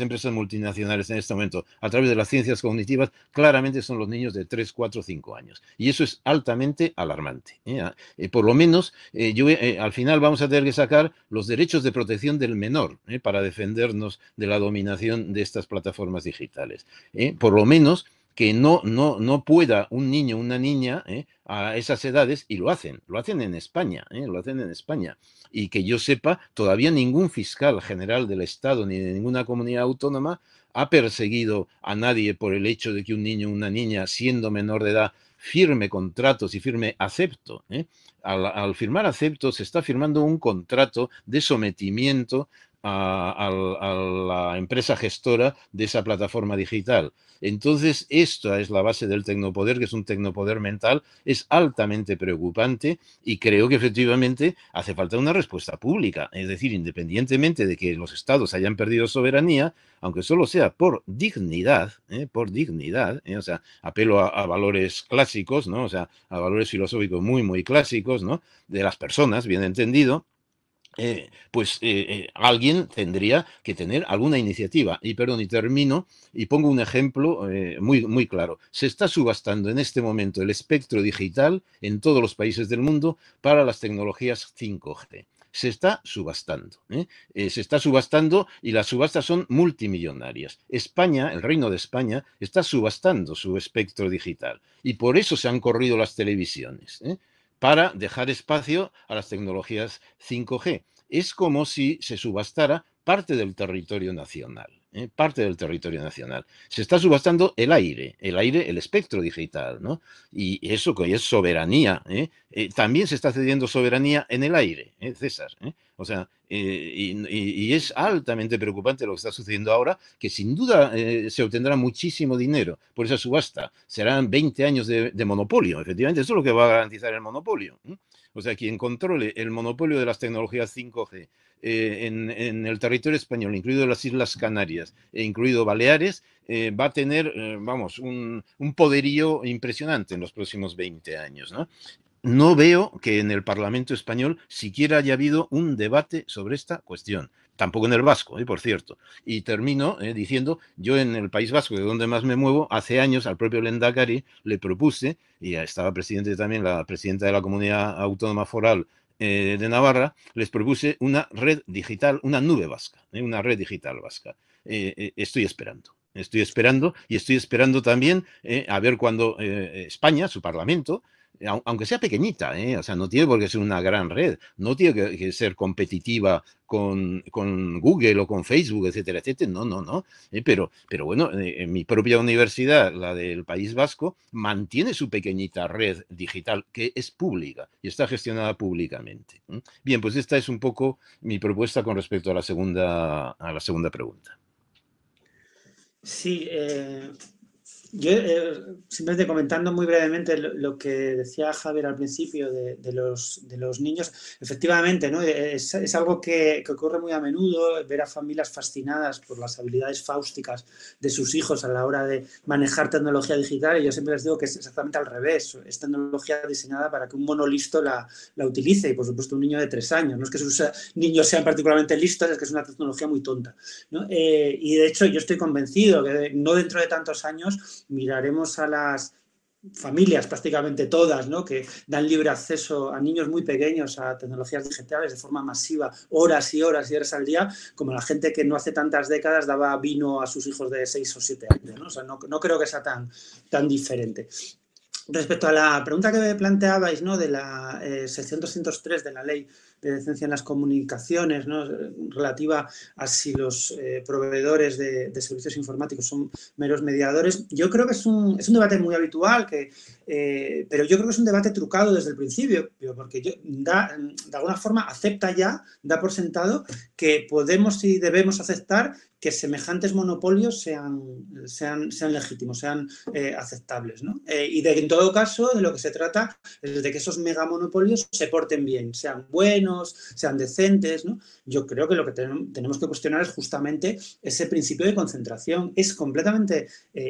empresas multinacionales en este momento, a través de las ciencias cognitivas, claramente son los niños de 3, 4, 5 años. Y eso es altamente alarmante. ¿eh? Ah, eh, por lo menos, yo, al final vamos a tener que sacar los derechos de protección del menor para defendernos de la dominación de estas plataformas digitales. Por lo menos, que no, no, no pueda un niño, una niña, ¿eh? a esas edades, y lo hacen, lo hacen en España, ¿eh? lo hacen en España. Y que yo sepa, todavía ningún fiscal general del Estado ni de ninguna comunidad autónoma ha perseguido a nadie por el hecho de que un niño o una niña, siendo menor de edad, firme contratos y firme acepto. ¿eh? al, firmar acepto se está firmando un contrato de sometimiento a, la empresa gestora de esa plataforma digital. Entonces, esta es la base del tecnopoder, que es un tecnopoder mental, es altamente preocupante y creo que efectivamente hace falta una respuesta pública. Es decir, independientemente de que los estados hayan perdido soberanía, aunque solo sea por dignidad, ¿eh? por dignidad, ¿eh? o sea, apelo a, valores clásicos, ¿no? O sea, a valores filosóficos muy, muy clásicos, ¿no? De las personas, bien entendido eh, pues eh, eh, alguien tendría que tener alguna iniciativa. Y perdón, y termino y pongo un ejemplo muy, muy claro. Se está subastando en este momento el espectro digital en todos los países del mundo para las tecnologías 5G se está subastando. se está subastando y las subastas son multimillonarias. España, el Reino de España, está subastando su espectro digital y por eso se han corrido las televisiones para dejar espacio a las tecnologías 5G. Es como si se subastara parte del territorio nacional. ¿eh? parte del territorio nacional. Se está subastando el aire, el aire, el espectro digital, ¿no? Y eso que es soberanía, ¿eh? ¿eh? también se está cediendo soberanía en el aire, ¿eh, César. O sea, eh, y, es altamente preocupante lo que está sucediendo ahora, que sin duda eh, se obtendrá muchísimo dinero por esa subasta. Serán 20 años de, monopolio, efectivamente. Eso es lo que va a garantizar el monopolio. O sea, quien controle el monopolio de las tecnologías 5G eh, en, el territorio español, incluido las Islas Canarias e incluido Baleares, va a tener, vamos, un, un, poderío impresionante en los próximos 20 años, ¿no? no veo que en el Parlamento español siquiera haya habido un debate sobre esta cuestión. Tampoco en el vasco, eh, por cierto. Y termino eh, diciendo, yo en el País Vasco, de donde más me muevo, hace años al propio Lendakari le propuse, y estaba presidente también, la presidenta de la comunidad autónoma foral eh, de Navarra, les propuse una red digital, una nube vasca, una red digital vasca. estoy esperando. Estoy esperando y estoy esperando también a ver cuando España, su Parlamento, aunque sea pequeñita, ¿eh? o sea, no tiene por qué ser una gran red, no tiene que, ser competitiva con, con, Google o con Facebook, etcétera, etcétera, no, no, no, ¿eh? pero, pero bueno, eh, mi propia universidad, la del País Vasco, mantiene su pequeñita red digital que es pública y está gestionada públicamente. Bien, pues esta es un poco mi propuesta con respecto a la segunda, a la segunda pregunta. Sí, eh, yo, eh, simplemente comentando muy brevemente lo, que decía Javier al principio de, los, de los, niños, efectivamente, ¿no? E, es, algo que, ocurre muy a menudo, ver a familias fascinadas por las habilidades fáusticas de sus hijos a la hora de manejar tecnología digital, y yo siempre les digo que es exactamente al revés, es tecnología diseñada para que un mono listo la, utilice, y por supuesto un niño de tres años, no es que sus eh, niños sean particularmente listos, es que es una tecnología muy tonta. Eh, y de hecho yo estoy convencido que no dentro de tantos años miraremos a las familias prácticamente todas, ¿no? que dan libre acceso a niños muy pequeños a tecnologías digitales de forma masiva, horas y horas y horas al día, como la gente que no hace tantas décadas daba vino a sus hijos de 6 o 7 años. ¿no? creo que sea tan, tan diferente. Respecto a la pregunta que me planteabais ¿no? de la eh, sección 203 de la ley de decencia en las comunicaciones, ¿no? relativa a si los eh, proveedores de, de, servicios informáticos son meros mediadores. Yo creo que es un, es un debate muy habitual que eh, pero yo creo que es un debate trucado desde el principio, porque de alguna forma acepta ya, da por sentado que podemos y debemos aceptar que semejantes monopolios sean, sean, sean legítimos, sean eh, aceptables. Eh, y de en todo caso de lo que se trata es de que esos megamonopolios se porten bien, sean buenos, sean decentes. Yo creo que lo que tenemos que cuestionar es justamente ese principio de concentración. Es completamente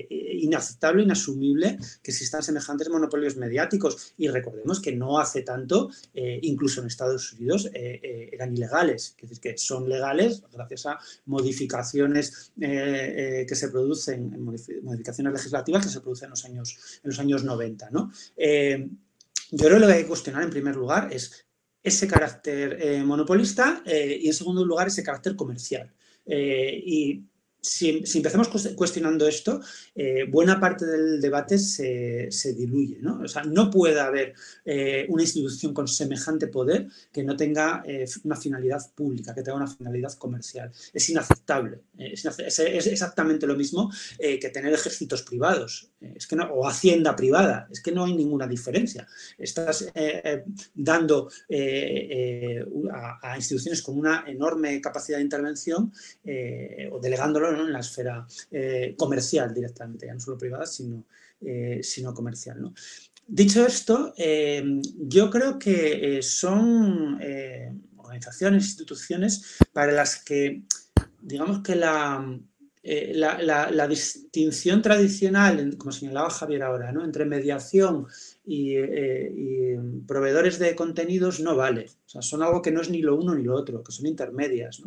inaceptable, inasumible que existan semejantes monopolios mediáticos. Y recordemos que no hace tanto, eh, incluso en Estados Unidos, eh, eh, eran ilegales. Es decir, que son legales gracias a modificaciones que se producen, modificaciones legislativas que se producen en los años, en los años 90. ¿no? yo creo que lo que hay que cuestionar en primer lugar es ese carácter monopolista y en segundo lugar ese carácter comercial. y si, empezamos cuestionando esto, eh, buena parte del debate se, diluye. ¿no? O sea, no puede haber eh, una institución con semejante poder que no tenga eh, una finalidad pública, que tenga una finalidad comercial. Es inaceptable. Es, exactamente lo mismo que tener ejércitos privados es que no, o hacienda privada. Es que no hay ninguna diferencia. Estás dando a, a, instituciones con una enorme capacidad de intervención o delegándolo en la esfera eh, comercial directamente, ya no solo privada, sino, eh, sino comercial. Dicho esto, eh, yo creo que son organizaciones, instituciones para las que, digamos que la, la, distinción tradicional, como señalaba Javier ahora, ¿no? entre mediación y, proveedores de contenidos no vale. son algo que no es ni lo uno ni lo otro, que son intermedias.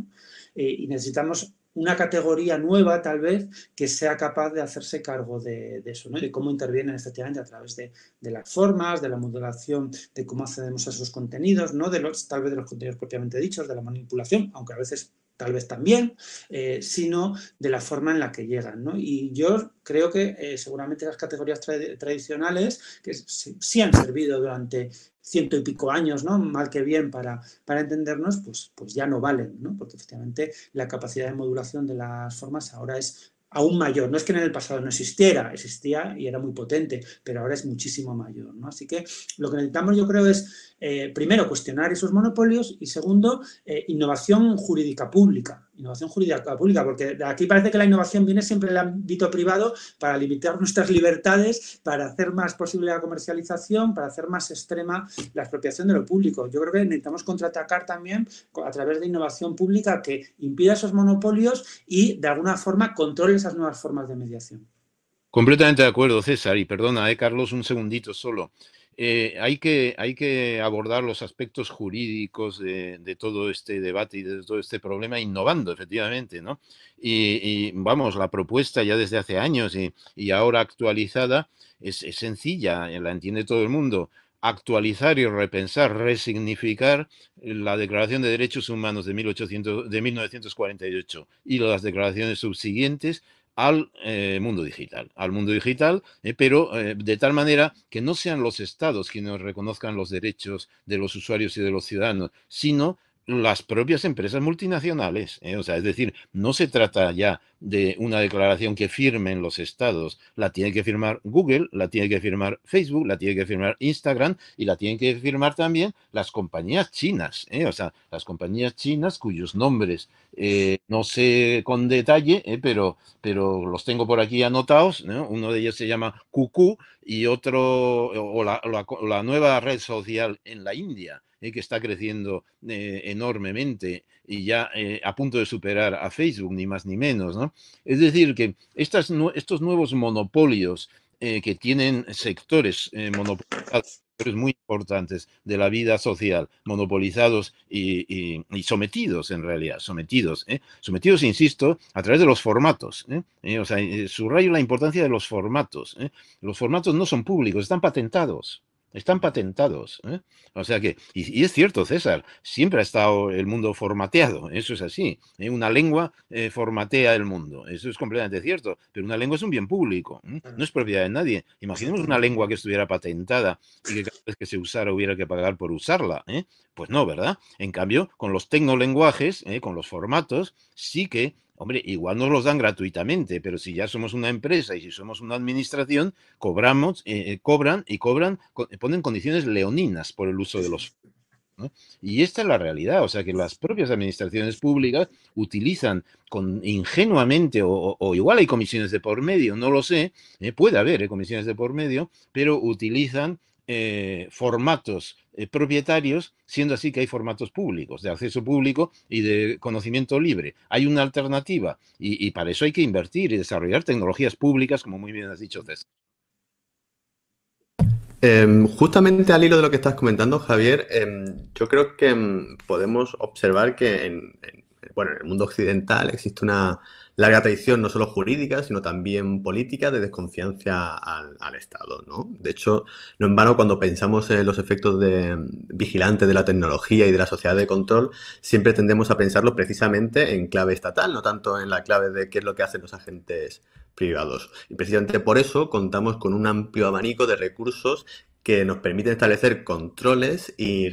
y necesitamos una categoría nueva, tal vez, que sea capaz de hacerse cargo de, eso, ¿no? de cómo intervienen efectivamente a través de, las formas, de la modulación, de cómo accedemos a esos contenidos, no de los, tal vez de los contenidos propiamente dichos, de la manipulación, aunque a veces tal vez también, eh, sino de la forma en la que llegan. ¿no? Y yo creo que eh, seguramente las categorías tradicionales, que sí, han servido durante ciento y pico años, ¿no? mal que bien, para, para entendernos, pues, pues ya no valen, ¿no? porque efectivamente la capacidad de modulación de las formas ahora es aún mayor. No es que en el pasado no existiera, existía y era muy potente, pero ahora es muchísimo mayor. ¿no? Así que lo que necesitamos yo creo es eh, primero, cuestionar esos monopolios y segundo, eh, innovación jurídica pública. Innovación jurídica pública, porque aquí parece que la innovación viene siempre del ámbito privado para limitar nuestras libertades, para hacer más posible la comercialización, para hacer más extrema la expropiación de lo público. Yo creo que necesitamos contraatacar también a través de innovación pública que impida esos monopolios y de alguna forma controle esas nuevas formas de mediación. Completamente de acuerdo, César, y perdona, eh, Carlos, un segundito solo. Eh, hay, que, hay que abordar los aspectos jurídicos de, todo este debate y de todo este problema innovando, efectivamente, ¿no? Y, vamos, la propuesta ya desde hace años y, ahora actualizada es, sencilla, eh, la entiende todo el mundo actualizar y repensar, resignificar la Declaración de Derechos Humanos de, 1800, de 1948 y las declaraciones subsiguientes al eh, mundo digital, al mundo digital, eh, pero eh, de tal manera que no sean los estados quienes reconozcan los derechos de los usuarios y de los ciudadanos, sino las propias empresas multinacionales. O sea, es decir, no se trata ya de una declaración que firmen los estados. La tiene que firmar Google, la tiene que firmar Facebook, la tiene que firmar Instagram y la tienen que firmar también las compañías chinas, ¿eh? o sea, las compañías chinas cuyos nombres eh, no sé con detalle, ¿eh? pero, pero los tengo por aquí anotados. Uno de ellos se llama Cucú y otro, o la, la nueva red social en la India, ¿eh? que está creciendo enormemente y ya eh, a punto de superar a Facebook, ni más ni menos. ¿no? Es decir, que estas, estos nuevos monopolios eh, que tienen eh, sectores muy importantes de la vida social, monopolizados y, sometidos en realidad, sometidos, sometidos, insisto, a través de los formatos. subrayo la importancia de los formatos. Los formatos no son públicos, están patentados. Están patentados. ¿eh? O sea que, y, es cierto, César, siempre ha estado el mundo formateado, eso es así. ¿eh? Una lengua eh, formatea el mundo, eso es completamente cierto, pero una lengua es un bien público, no es propiedad de nadie. Imaginemos una lengua que estuviera patentada y que cada vez que se usara hubiera que pagar por usarla. Pues no, ¿verdad? En cambio, con los tecnolenguajes, con los formatos, sí que Hombre, igual nos los dan gratuitamente, pero si ya somos una empresa y si somos una administración, cobramos, eh, eh, cobran y cobran, eh, ponen condiciones leoninas por el uso de los Y esta es la realidad, o sea que las propias administraciones públicas utilizan con, ingenuamente, o, igual hay comisiones de por medio, no lo sé, puede haber comisiones de por medio, pero utilizan eh, formatos eh, propietarios, siendo así que hay formatos públicos, de acceso público y de conocimiento libre. Hay una alternativa y, para eso hay que invertir y desarrollar tecnologías públicas, como muy bien has dicho, César. Em, justamente al hilo de lo que estás comentando, Javier, em, yo creo que em, podemos observar que bueno, en el mundo occidental existe una, larga tradición no solo jurídica, sino también política de desconfianza al, Estado. De hecho, no en vano cuando pensamos en los efectos vigilantes de la tecnología y de la sociedad de control, siempre tendemos a pensarlo precisamente en clave estatal, no tanto en la clave de qué es lo que hacen los agentes privados. Y precisamente por eso contamos con un amplio abanico de recursos que nos permiten establecer controles y,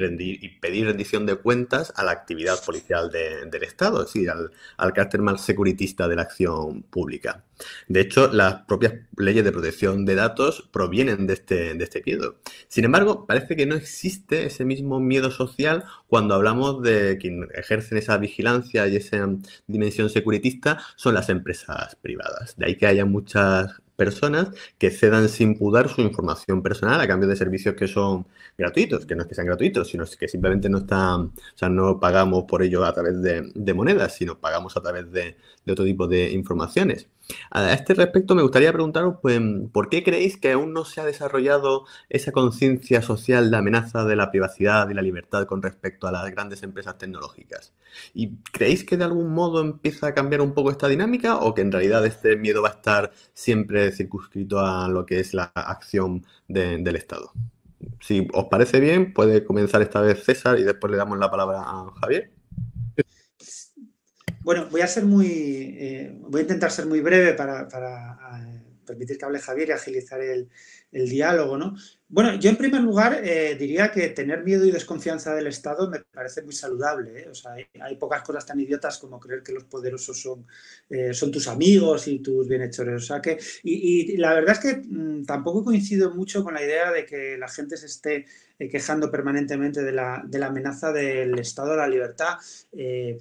pedir rendición de cuentas a la actividad policial del Estado, es decir, al, carácter más securitista de la acción pública. De hecho, las propias leyes de protección de datos provienen de este, de este miedo. Sin embargo, parece que no existe ese mismo miedo social cuando hablamos de quienes ejercen esa vigilancia y esa dimensión securitista son las empresas privadas. De ahí que haya muchas personas que cedan sin pudar su información personal a cambio de servicios que son gratuitos, que no es que sean gratuitos, sino que simplemente no están, o sea, no pagamos por ello a través de, monedas, sino pagamos a través de otro tipo de informaciones. A este respecto me gustaría preguntaros, pues, ¿por qué creéis que aún no se ha desarrollado esa conciencia social de amenaza de la privacidad y la libertad con respecto a las grandes empresas tecnológicas? ¿Y creéis que de algún modo empieza a cambiar un poco esta dinámica o que en realidad este miedo va a estar siempre circunscrito a lo que es la acción del Estado? Si os parece bien, puede comenzar esta vez César y después le damos la palabra a Javier. Bueno, voy a ser muy, eh, voy a intentar ser muy breve para, eh, permitir que hable Javier y agilizar el, el diálogo, ¿no? Bueno, yo en primer lugar eh, diría que tener miedo y desconfianza del Estado me parece muy saludable. ¿eh? O sea, hay, pocas cosas tan idiotas como creer que los poderosos son, eh, son tus amigos y tus bienhechores. O sea que, y, la verdad es que mm, tampoco coincido mucho con la idea de que la gente se esté quejando permanentemente de la, amenaza del Estado a la libertad,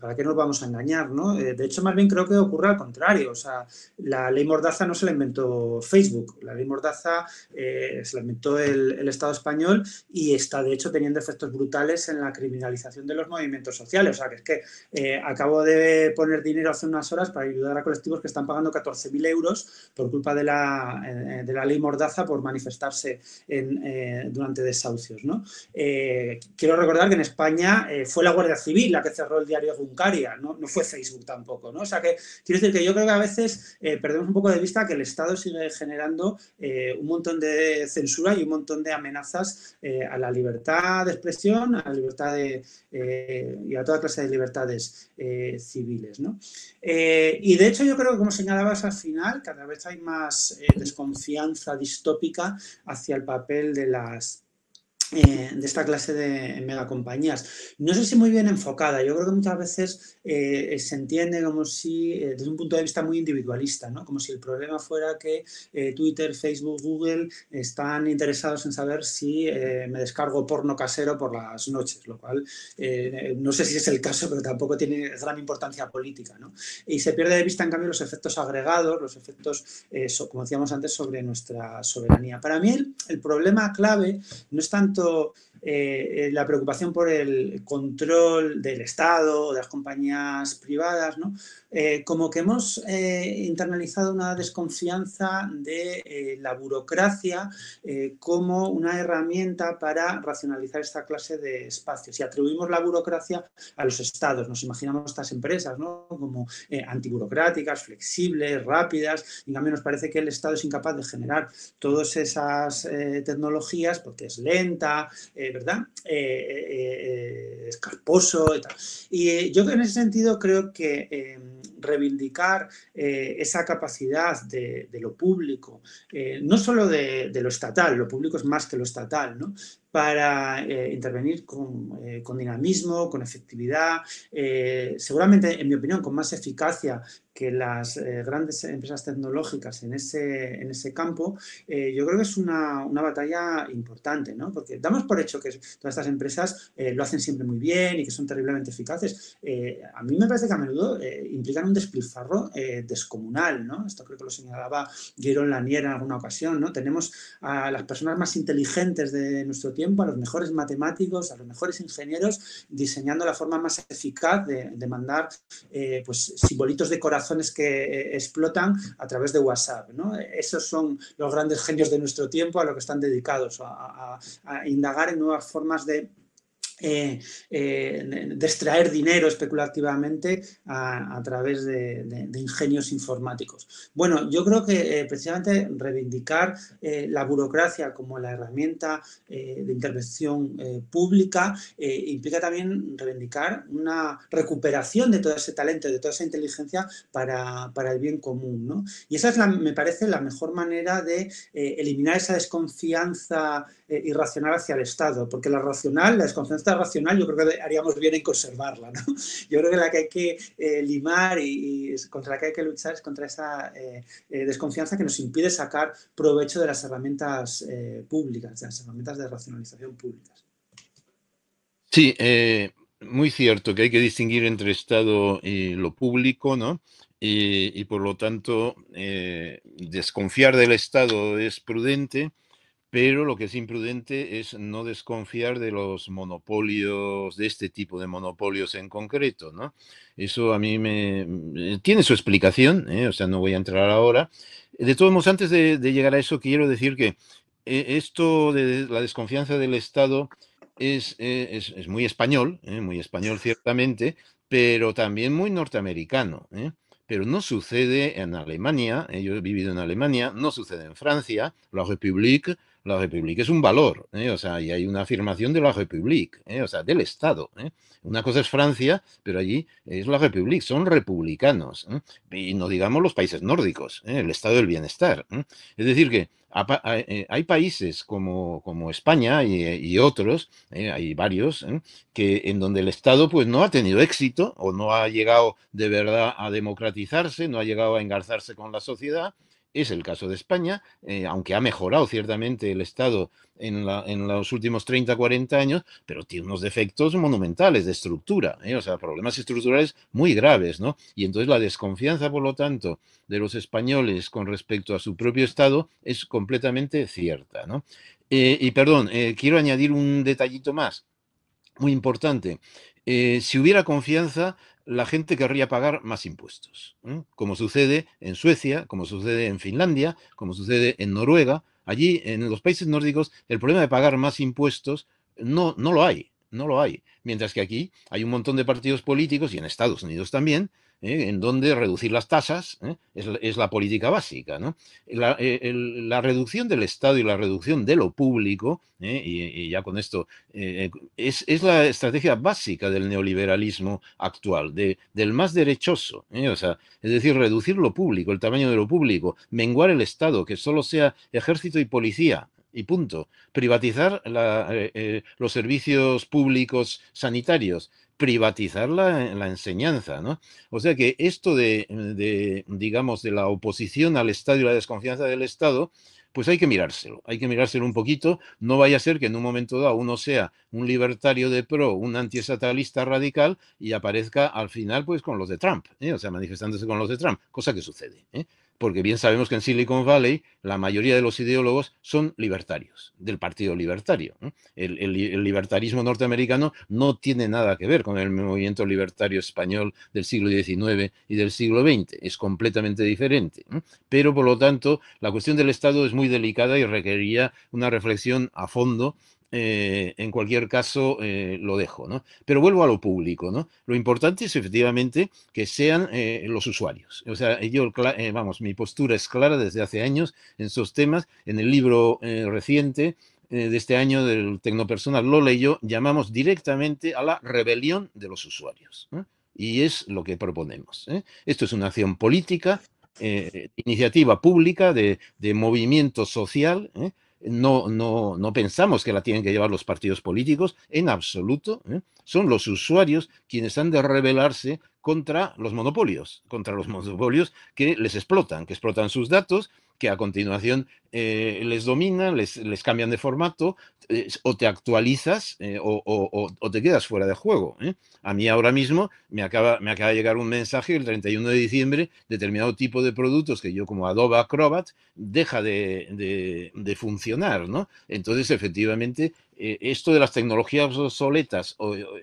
¿para qué nos vamos a engañar? ¿no? de hecho, más bien creo que ocurre al contrario. O sea, la ley Mordaza no se la inventó Facebook, la ley Mordaza se la inventó el el, Estado español y está de hecho teniendo efectos brutales en la criminalización de los movimientos sociales. O sea, que es que eh, acabo de poner dinero hace unas horas para ayudar a colectivos que están pagando 14.000 euros por culpa de la, eh, de la ley Mordaza por manifestarse en, eh, durante desahucios. ¿no? quiero recordar que en España fue la Guardia Civil la que cerró el diario Juncaria, no, no fue Facebook tampoco. ¿no? O sea, que quiero decir que yo creo que a veces perdemos un poco de vista que el Estado sigue generando un montón de censura y un montón de amenazas eh, a la libertad de expresión, a la libertad eh, y a toda clase de libertades eh, civiles. ¿no? y de hecho yo creo que, como señalabas al final, cada vez hay más desconfianza distópica hacia el papel de las eh, de esta clase de megacompañías. No sé si muy bien enfocada, yo creo que muchas veces eh, se entiende como si, eh, desde un punto de vista muy individualista, ¿no? como si el problema fuera que Twitter, Facebook, Google están interesados en saber si me descargo porno casero por las noches, lo cual no sé si es el caso, pero tampoco tiene gran importancia política. Y se pierde de vista, en cambio, los efectos agregados, los efectos, como decíamos antes, sobre nuestra soberanía. Para mí el problema clave no es tanto So. Eh, eh, la preocupación por el control del Estado, o de las compañías privadas, eh, como que hemos internalizado una desconfianza de la burocracia como una herramienta para racionalizar esta clase de espacios y atribuimos la burocracia a los Estados. Nos imaginamos estas empresas como antiburocráticas, flexibles, rápidas, y también nos parece que el Estado es incapaz de generar todas esas tecnologías porque es lenta, eh, ¿verdad? Eh, eh, escarposo y tal. Y yo en ese sentido creo que em, reivindicar esa capacidad de, lo público, no solo de, de, lo estatal, lo público es más que lo estatal, ¿no? para eh, intervenir eh, con, dinamismo, con efectividad, eh, seguramente, en mi opinión, con más eficacia que las grandes empresas tecnológicas en ese, en ese campo, yo creo que es una, una batalla importante, ¿no? Porque damos por hecho que todas estas empresas lo hacen siempre muy bien y que son terriblemente eficaces. a mí me parece que a menudo implican un despilfarro descomunal, ¿no? Esto creo que lo señalaba Jerón Lanier en alguna ocasión, ¿no? Tenemos a las personas más inteligentes de nuestro tiempo a los mejores matemáticos, a los mejores ingenieros, diseñando la forma más eficaz de, mandar eh, pues, simbolitos de corazones que eh, explotan a través de WhatsApp. Esos son los grandes genios de nuestro tiempo a lo que están dedicados, a indagar en nuevas formas de eh, eh, de extraer dinero especulativamente a, través de, ingenios informáticos. Bueno, yo creo que eh, precisamente reivindicar la burocracia como la herramienta de intervención pública implica también reivindicar una recuperación de todo ese talento, de toda esa inteligencia para, el bien común. Y esa es, la, me parece, la mejor manera de eliminar esa desconfianza eh, irracional hacia el Estado, porque la racional, la desconfianza racional, yo creo que haríamos bien en conservarla. ¿no? Yo creo que la que hay que eh, limar y, contra la que hay que luchar es contra esa eh, desconfianza que nos impide sacar provecho de las herramientas públicas, de las herramientas de racionalización públicas. Sí, muy cierto que hay que distinguir entre Estado y lo público, ¿no? y por lo tanto, desconfiar del Estado es prudente pero lo que es imprudente es no desconfiar de los monopolios, de este tipo de monopolios en concreto, ¿no? Eso a mí me... Mm, eh, tiene su explicación, ¿eh? o sea, no voy a entrar ahora. De todos modos, antes de, llegar a eso, quiero decir que eh, esto de la desconfianza del Estado es, es, muy español, muy español ciertamente, pero también muy norteamericano. Pero no sucede en Alemania, yo he vivido en Alemania, no sucede en Francia, la République, la república es un valor, ¿eh? o sea, y hay una afirmación de la república, ¿eh? o sea, del Estado. ¿eh? Una cosa es Francia, pero allí es la república, son republicanos, y no digamos los países nórdicos, el Estado del Bienestar. Es decir, que hay países como, España y, y otros, hay varios, que en donde el Estado pues no ha tenido éxito o no ha llegado de verdad a democratizarse, no ha llegado a engarzarse con la sociedad, es el caso de España, eh, aunque ha mejorado ciertamente el Estado en, los últimos 30, 40 años, pero tiene unos defectos monumentales de estructura, eh, o sea, problemas estructurales muy graves, ¿no? Y entonces la desconfianza, por lo tanto, de los españoles con respecto a su propio Estado es completamente cierta, ¿no? Eh, y perdón, quiero añadir un detallito más muy importante. Eh, si hubiera confianza, la gente querría pagar más impuestos, como sucede en Suecia, como sucede en Finlandia, como sucede en Noruega. Allí, en los países nórdicos, el problema de pagar más impuestos no, no lo hay, no lo hay. Mientras que aquí hay un montón de partidos políticos, y en Estados Unidos también, ¿eh? en donde reducir las tasas ¿eh? es, la política básica. ¿no? Eh, la, reducción del Estado y la reducción de lo público, y, ya con esto, es, la estrategia básica del neoliberalismo actual, del más derechoso. es decir, reducir lo público, el tamaño de lo público, menguar el Estado, que solo sea ejército y policía y punto. Privatizar eh, eh, los servicios públicos sanitarios, privatizar la, enseñanza, ¿no? O sea que esto de, digamos, de la oposición al Estado y la desconfianza del Estado, pues hay que mirárselo, hay que mirárselo un poquito, no vaya a ser que en un momento dado uno sea un libertario de pro, un antiestatalista radical y aparezca al final pues con los de Trump, ¿eh? o sea, manifestándose con los de Trump, cosa que sucede, porque bien sabemos que en Silicon Valley la mayoría de los ideólogos son libertarios, del Partido Libertario. El, libertarismo norteamericano no tiene nada que ver con el movimiento libertario español del siglo XIX y del siglo XX, es completamente diferente. Pero, por lo tanto, la cuestión del Estado es muy delicada y requería una reflexión a fondo eh, en cualquier caso eh, lo dejo, ¿no? Pero vuelvo a lo público, ¿no? Lo importante es efectivamente que sean eh, los usuarios. O sea, yo, vamos, mi postura es clara desde hace años en estos temas. En el libro reciente de este año del Tecnopersonal, lo y yo llamamos directamente a la rebelión de los usuarios. Y es lo que proponemos. Esto es una acción política, iniciativa pública de movimiento social, no, no, no pensamos que la tienen que llevar los partidos políticos, en absoluto. ¿eh? Son los usuarios quienes han de rebelarse contra los monopolios, contra los monopolios que les explotan, que explotan sus datos que a continuación eh, les dominan, les, cambian de formato, o te actualizas eh, o, te quedas fuera de juego. ¿eh? A mí ahora mismo me acaba, me acaba de llegar un mensaje el 31 de diciembre, determinado tipo de productos que yo como Adobe Acrobat deja de, funcionar, ¿no? Entonces, efectivamente, eh, esto de las tecnologías obsoletas,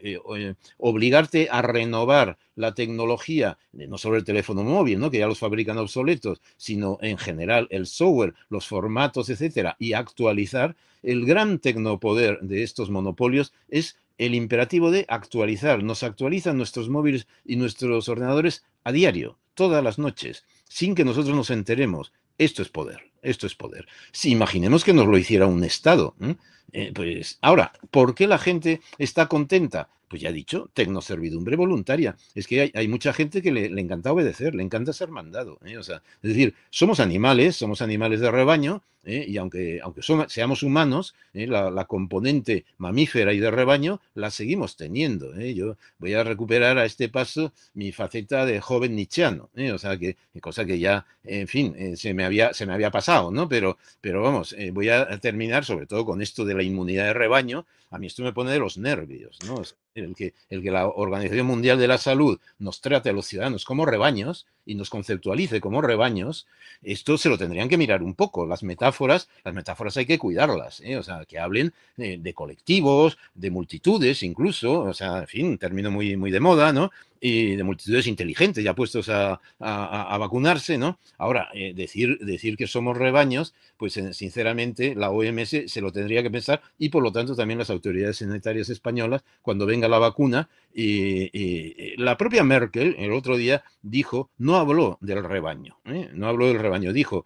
eh, eh, obligarte a renovar la tecnología, no solo el teléfono móvil, que ya los fabrican obsoletos, sino en general el software, los formatos, etcétera, y actualizar, el gran tecnopoder de estos monopolios es el imperativo de actualizar. Nos actualizan nuestros móviles y nuestros ordenadores a diario, todas las noches, sin que nosotros nos enteremos. Esto es poder. Esto es poder. Si imaginemos que nos lo hiciera un Estado, eh, pues ahora, ¿por qué la gente está contenta? pues ya dicho, tecnoservidumbre voluntaria. Es que hay, mucha gente que le, le, encanta obedecer, le encanta ser mandado. ¿eh? O sea, es decir, somos animales, somos animales de rebaño, ¿eh? y aunque, aunque seamos humanos, ¿eh? la, la, componente mamífera y de rebaño la seguimos teniendo. Yo voy a recuperar a este paso mi faceta de joven nichiano, o sea, que cosa que ya, en fin, se, me había, se me había pasado, ¿no? Pero, pero vamos, voy a terminar sobre todo con esto de la inmunidad de rebaño, a mí esto me pone de los nervios, ¿no? El que, el que la Organización Mundial de la Salud nos trate a los ciudadanos como rebaños y nos conceptualice como rebaños, esto se lo tendrían que mirar un poco. Las metáforas, las metáforas hay que cuidarlas, ¿eh? o sea, que hablen de colectivos, de multitudes incluso, o sea, en fin, un término muy, muy de moda, ¿no? y de multitudes inteligentes ya puestos a, vacunarse, ¿no? Ahora, eh, decir, decir que somos rebaños, pues eh, sinceramente la OMS se lo tendría que pensar y por lo tanto también las autoridades sanitarias españolas cuando venga la vacuna. Y, eh, la propia Merkel el otro día dijo, no habló del rebaño, no habló del rebaño, dijo,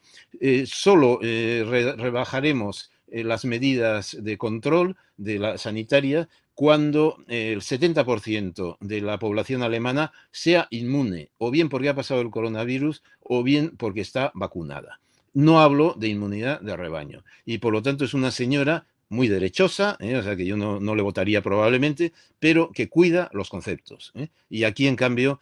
solo rebajaremos eh, las medidas de control de la sanitaria cuando el 70% de la población alemana sea inmune, o bien porque ha pasado el coronavirus, o bien porque está vacunada. No hablo de inmunidad de rebaño. Y por lo tanto es una señora muy derechosa, ¿eh? o sea que yo no, le votaría probablemente, pero que cuida los conceptos. ¿eh? Y aquí, en cambio,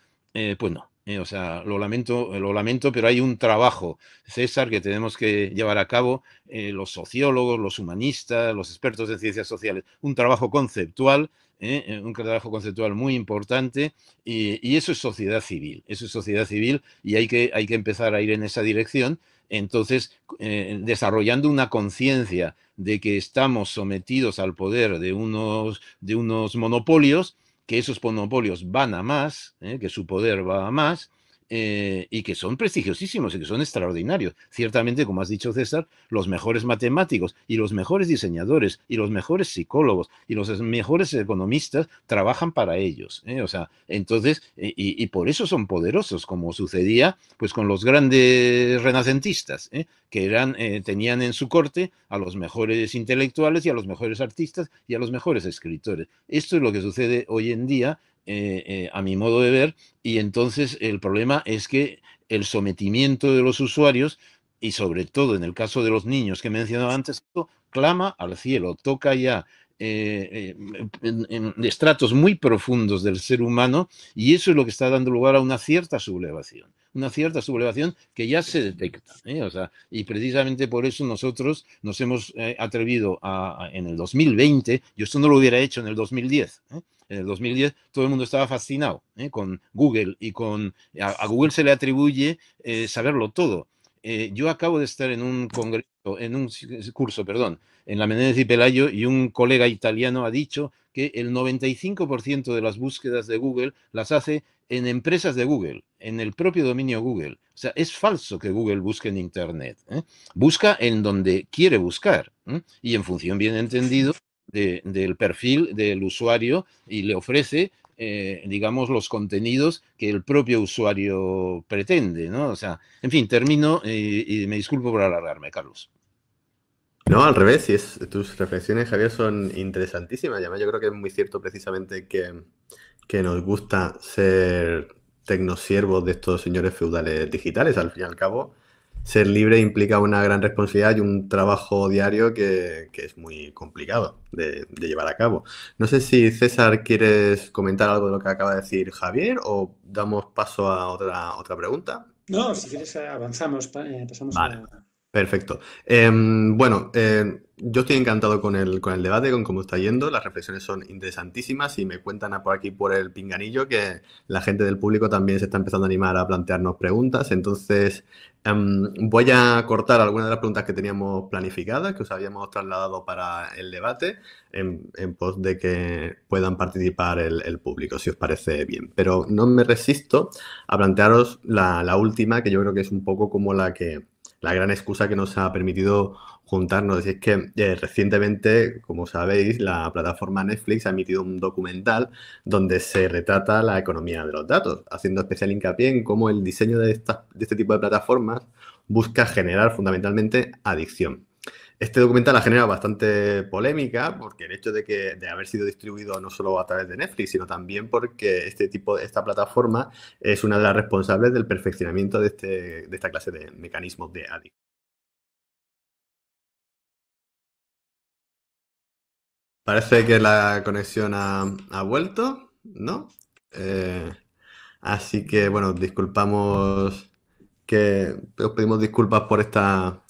pues no. Eh, o sea, lo lamento, eh, lo lamento, pero hay un trabajo, César, que tenemos que llevar a cabo eh, los sociólogos, los humanistas, los expertos en ciencias sociales. Un trabajo conceptual, un trabajo conceptual muy importante, y, eso es sociedad civil, eso es sociedad civil, y hay que, hay que empezar a ir en esa dirección. Entonces, desarrollando una conciencia de que estamos sometidos al poder de unos, de unos monopolios, que esos monopolios van a más, ¿eh? que su poder va a más, eh, y que son prestigiosísimos y que son extraordinarios. Ciertamente, como has dicho César, los mejores matemáticos y los mejores diseñadores y los mejores psicólogos y los mejores economistas trabajan para ellos. ¿eh? O sea, entonces, y, por eso son poderosos, como sucedía pues con los grandes renacentistas, ¿eh? que eran, tenían en su corte a los mejores intelectuales y a los mejores artistas y a los mejores escritores. Esto es lo que sucede hoy en día eh, eh, a mi modo de ver, y entonces el problema es que el sometimiento de los usuarios, y sobre todo en el caso de los niños que mencionaba antes, clama al cielo, toca ya eh, en, estratos muy profundos del ser humano, y eso es lo que está dando lugar a una cierta sublevación una cierta sublevación que ya se detecta. y precisamente por eso nosotros nos hemos atrevido en el 2020, yo esto no lo hubiera hecho en el 2010, ¿eh? en el 2010, todo el mundo estaba fascinado ¿eh? con Google y con a, Google se le atribuye eh, saberlo todo. Eh, yo acabo de estar en un congreso, en un curso, perdón, en la Menéndez y Pelayo y un colega italiano ha dicho que el 95% de las búsquedas de Google las hace en empresas de Google, en el propio dominio Google. O sea, es falso que Google busque en Internet. Busca en donde quiere buscar y en función, bien entendido, de, del perfil del usuario y le ofrece, eh, digamos, los contenidos que el propio usuario pretende, ¿no? O sea, en fin, termino eh, y, me disculpo por alargarme, Carlos. No, al revés, tus reflexiones, Javier, son interesantísimas. Además, yo creo que es muy cierto precisamente que, que nos gusta ser tecnosiervos de estos señores feudales digitales. Al fin y al cabo, ser libre implica una gran responsabilidad y un trabajo diario que, que es muy complicado de, llevar a cabo. No sé si César quieres comentar algo de lo que acaba de decir Javier o damos paso a otra, otra pregunta. No, si quieres eh, avanzamos, eh, pasamos Perfecto. Em, bueno, em, yo estoy encantado con el, debate, con cómo está yendo. Las reflexiones son interesantísimas y me cuentan por aquí por el pinganillo que la gente del público también se está empezando a animar a plantearnos preguntas. Entonces, em, voy a cortar algunas de las preguntas que teníamos planificadas, que os habíamos trasladado para el debate, en, pos de que puedan participar el, público, si os parece bien. Pero no me resisto a plantearos la última, que yo creo que es un poco como la que la gran excusa que nos ha permitido juntarnos. es que eh, recientemente, como sabéis, la plataforma Netflix ha emitido un documental donde se retrata la economía de los datos, haciendo especial hincapié en cómo el diseño de este tipo de plataformas busca generar fundamentalmente adicción. Este documental ha generado bastante polémica porque el hecho de que de haber sido distribuido no solo a través de Netflix, sino también porque este tipo, esta plataforma es una de las responsables del perfeccionamiento de, este, de esta clase de mecanismos de ADI. Parece que la conexión ha, vuelto, ¿no? Eh, así que, bueno, disculpamos que os pedimos disculpas por esta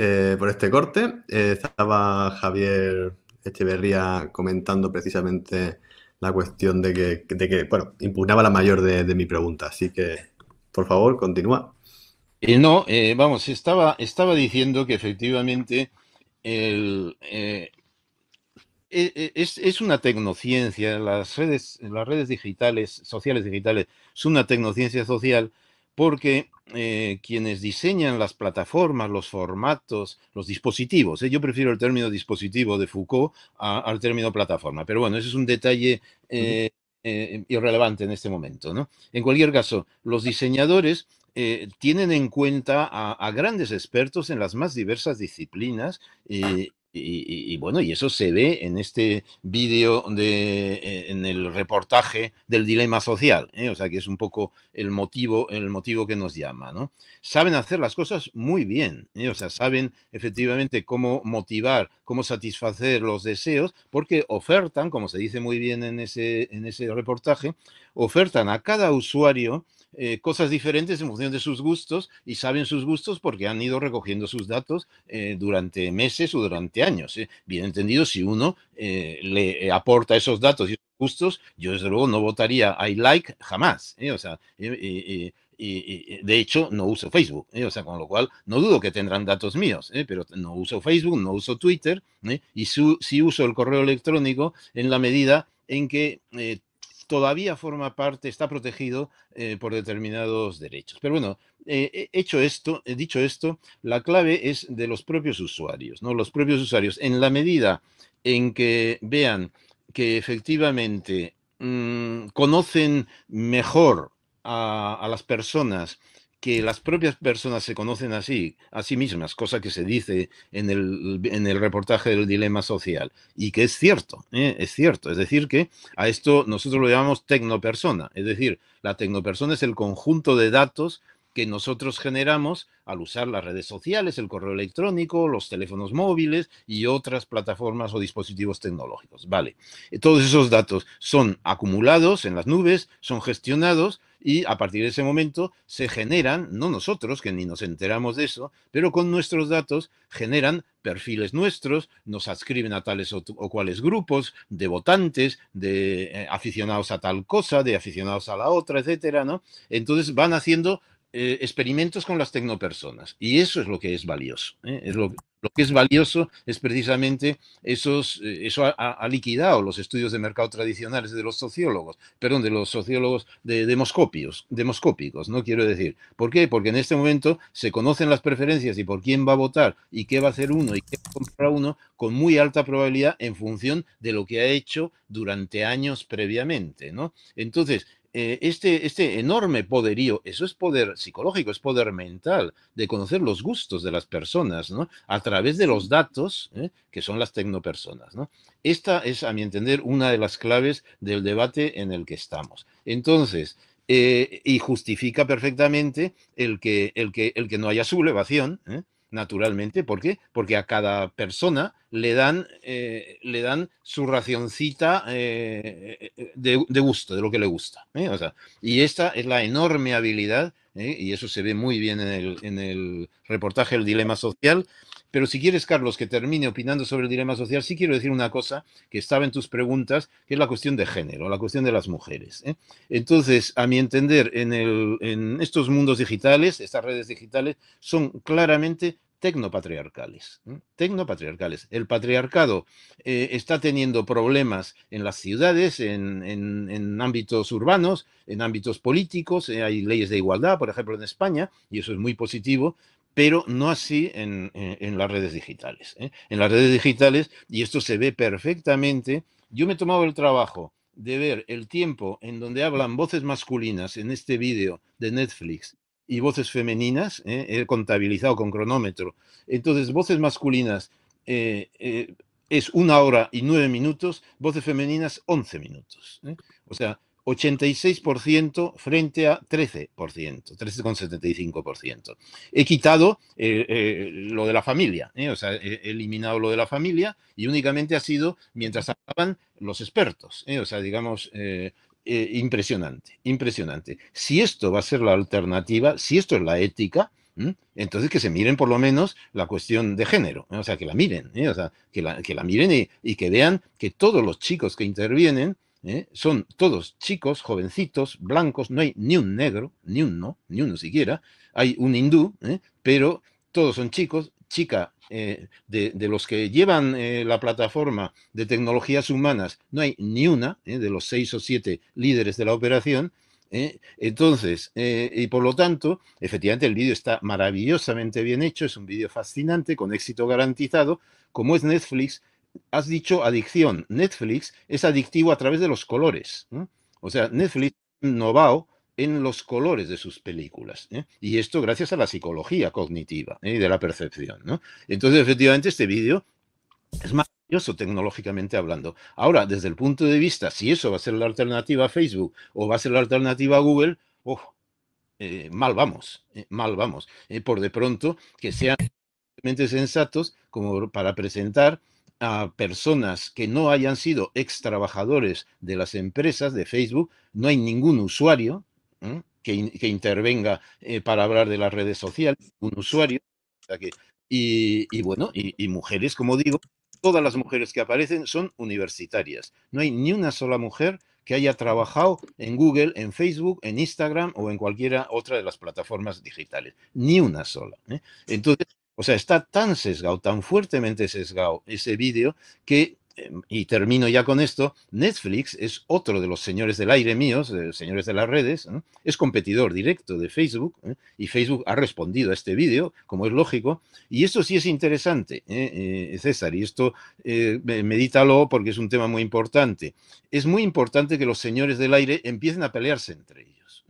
eh, por este corte. Eh, estaba Javier Echeverría comentando precisamente la cuestión de que, bueno, impugnaba la mayor de, mi pregunta. Así que, por favor, continúa. Eh, no, vamos, estaba, estaba diciendo que efectivamente e, e, es, una tecnociencia, las redes, las redes digitales, sociales digitales, es una tecnociencia social porque eh, quienes diseñan las plataformas, los formatos, los dispositivos. ¿eh? Yo prefiero el término dispositivo de Foucault al término plataforma, pero bueno, ese es un detalle eh, irrelevante en este momento. En cualquier caso, los diseñadores tienen en cuenta a, a, grandes expertos en las más diversas disciplinas y y, bueno, y eso se ve en este vídeo de eh, en el reportaje del dilema social, ¿eh? o sea que es un poco el motivo, el motivo que nos llama, ¿no? Saben hacer las cosas muy bien, ¿eh? o sea, saben efectivamente cómo motivar, cómo satisfacer los deseos, porque ofertan, como se dice muy bien en ese, en ese reportaje, ofertan a cada usuario eh, cosas diferentes en función de sus gustos y saben sus gustos porque han ido recogiendo sus datos eh, durante meses o durante años. ¿eh? Bien entendido, si uno le aporta esos datos y esos gustos, yo desde luego no votaría I like jamás. O sea, de hecho no uso Facebook, o sea, con lo cual no dudo que tendrán datos míos, pero no uso Facebook, no uso Twitter, y sí uso el correo electrónico en la medida en que todavía forma parte, está protegido eh, por determinados derechos. Pero bueno, eh, hecho esto, dicho esto, la clave es de los propios usuarios, ¿no? Los propios usuarios, en la medida en que vean que efectivamente mm, conocen mejor a las personas que las propias personas se conocen así, a sí mismas, cosa que se dice en el, en el reportaje del dilema social, y que es cierto, ¿eh? es cierto. Es decir, que a esto nosotros lo llamamos tecnopersona, es decir, la tecnopersona es el conjunto de datos que nosotros generamos al usar las redes sociales, el correo electrónico, los teléfonos móviles y otras plataformas o dispositivos tecnológicos. Vale, todos esos datos son acumulados en las nubes, son gestionados y a partir de ese momento se generan, no nosotros, que ni nos enteramos de eso, pero con nuestros datos generan perfiles nuestros, nos adscriben a tales o, cuales grupos de votantes, de eh, aficionados a tal cosa, de aficionados a la otra, etcétera, ¿no? Entonces van haciendo eh, experimentos con las tecnopersonas. Y eso es lo que es valioso. ¿eh? Es lo, que es valioso es precisamente esos, eh, eso ha, liquidado los estudios de mercado tradicionales de los sociólogos, perdón, de los sociólogos de, demoscopios, demoscópicos, ¿no? Quiero decir. ¿Por qué? Porque en este momento se conocen las preferencias y por quién va a votar y qué va a hacer uno y qué va a comprar uno con muy alta probabilidad en función de lo que ha hecho durante años previamente, ¿no? Entonces, eh, este, este enorme poderío, eso es poder psicológico, es poder mental, de conocer los gustos de las personas, ¿no? A través de los datos, ¿eh? que son las tecnopersonas, ¿no? Esta es, a mi entender, una de las claves del debate en el que estamos. Entonces, eh, y justifica perfectamente el que, el, que, el que no haya sublevación, ¿eh? naturalmente. ¿Por qué? Porque a cada persona le dan, eh, le dan su racioncita eh, eh, de, gusto, de lo que le gusta. O sea, y esta es la enorme habilidad, y eso se ve muy bien en el, en el reportaje El Dilema Social, pero si quieres, Carlos, que termine opinando sobre el dilema social, sí quiero decir una cosa que estaba en tus preguntas, que es la cuestión de género, la cuestión de las mujeres. ¿eh? Entonces, a mi entender, en, estos mundos digitales, estas redes digitales, son claramente tecnopatriarcales. ¿eh? Tecnopatriarcales. El patriarcado eh, está teniendo problemas en las ciudades, en, ámbitos urbanos, en ámbitos políticos. hay leyes de igualdad, por ejemplo, en España, y eso es muy positivo, pero no así en, las redes digitales. ¿eh? En las redes digitales, y esto se ve perfectamente, yo me he tomado el trabajo de ver el tiempo en donde hablan voces masculinas en este vídeo de Netflix y voces femeninas, ¿eh? he contabilizado con cronómetro. Entonces, voces masculinas eh, es una hora y nueve minutos, voces femeninas once minutos. O sea, 86% frente a 13%, 13,75%. He quitado eh, eh, lo de la familia, ¿eh? o sea, he eliminado lo de la familia y únicamente ha sido mientras hablaban los expertos, o sea, digamos, impresionante, impresionante. Si esto va a ser la alternativa, si esto es la ética, entonces que se miren por lo menos la cuestión de género, o sea, que la miren, o sea, que la, miren y que vean que todos los chicos que intervienen, ¿eh? son todos chicos, jovencitos, blancos, no hay ni un negro, ni un no, ni uno siquiera, hay un hindú, ¿eh? pero todos son chicos, chica, eh, de, los que llevan la plataforma de tecnologías humanas, no hay ni una de los seis o siete líderes de la operación. Entonces, y por lo tanto, efectivamente el vídeo está maravillosamente bien hecho, es un vídeo fascinante, con éxito garantizado. Como es Netflix, has dicho adicción. Netflix es adictivo a través de los colores. O sea, Netflix innovado en los colores de sus películas. ¿eh? Y esto gracias a la psicología cognitiva ¿eh? y de la percepción. Entonces, efectivamente, este vídeo es maravilloso tecnológicamente hablando. Ahora, desde el punto de vista, si eso va a ser la alternativa a Facebook o va a ser la alternativa a Google, eh, mal vamos, mal vamos. por de pronto, que sean sensatos como para presentar a personas que no hayan sido ex trabajadores de las empresas de Facebook, no hay ningún usuario que, intervenga eh, para hablar de las redes sociales, un usuario. y, y, bueno, y, mujeres, como digo, todas las mujeres que aparecen son universitarias. No hay ni una sola mujer que haya trabajado en Google, en Facebook, en Instagram o en cualquiera otra de las plataformas digitales. Ni una sola. ¿eh? Entonces, o sea, está tan sesgado, tan fuertemente sesgado ese vídeo que em, y termino ya con esto, Netflix es otro de los señores del aire míos, señores de las redes, es competidor directo de Facebook ¿eh? y Facebook ha respondido a este vídeo, como es lógico, y esto sí es interesante, ¿eh? Eh, César, y esto medítalo porque es un tema muy importante. Es muy importante que los señores del aire empiecen a pelearse entre ellos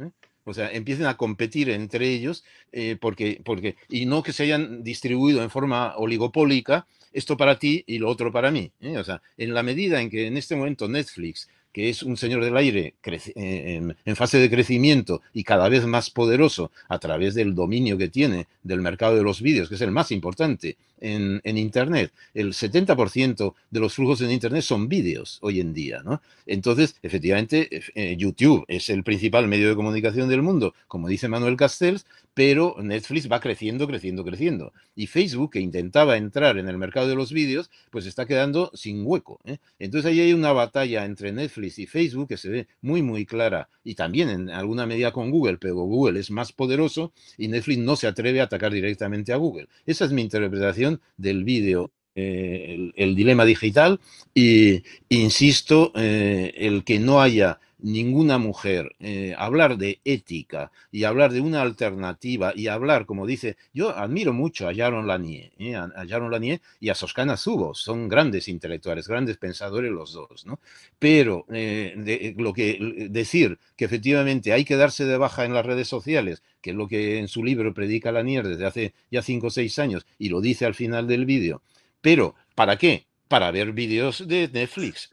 o sea, empiecen a competir entre ellos, eh, porque, porque, y no que se hayan distribuido en forma oligopólica, esto para ti y lo otro para mí. ¿eh? O sea, en la medida en que en este momento Netflix que es un señor del aire eh, en, fase de crecimiento y cada vez más poderoso a través del dominio que tiene del mercado de los vídeos, que es el más importante en, Internet. El 70% de los flujos en Internet son vídeos hoy en día, ¿no? Entonces, efectivamente, eh, YouTube es el principal medio de comunicación del mundo, como dice Manuel Castells, pero Netflix va creciendo, creciendo, creciendo. Y Facebook, que intentaba entrar en el mercado de los vídeos, pues está quedando sin hueco. ¿eh? Entonces ahí hay una batalla entre Netflix y Facebook, que se ve muy, muy clara, y también en alguna medida con Google, pero Google es más poderoso y Netflix no se atreve a atacar directamente a Google. Esa es mi interpretación del vídeo eh, el, dilema digital y, insisto, eh, el que no haya ninguna mujer, eh, hablar de ética y hablar de una alternativa y hablar, como dice, yo admiro mucho a Yaron Lanier, eh, a Lanier y a Soskana Subo, son grandes intelectuales, grandes pensadores los dos, ¿no? Pero eh, eh, lo que decir que efectivamente hay que darse de baja en las redes sociales, que es lo que en su libro predica Lanier desde hace ya cinco o seis años y lo dice al final del vídeo, pero ¿para qué? Para ver vídeos de Netflix,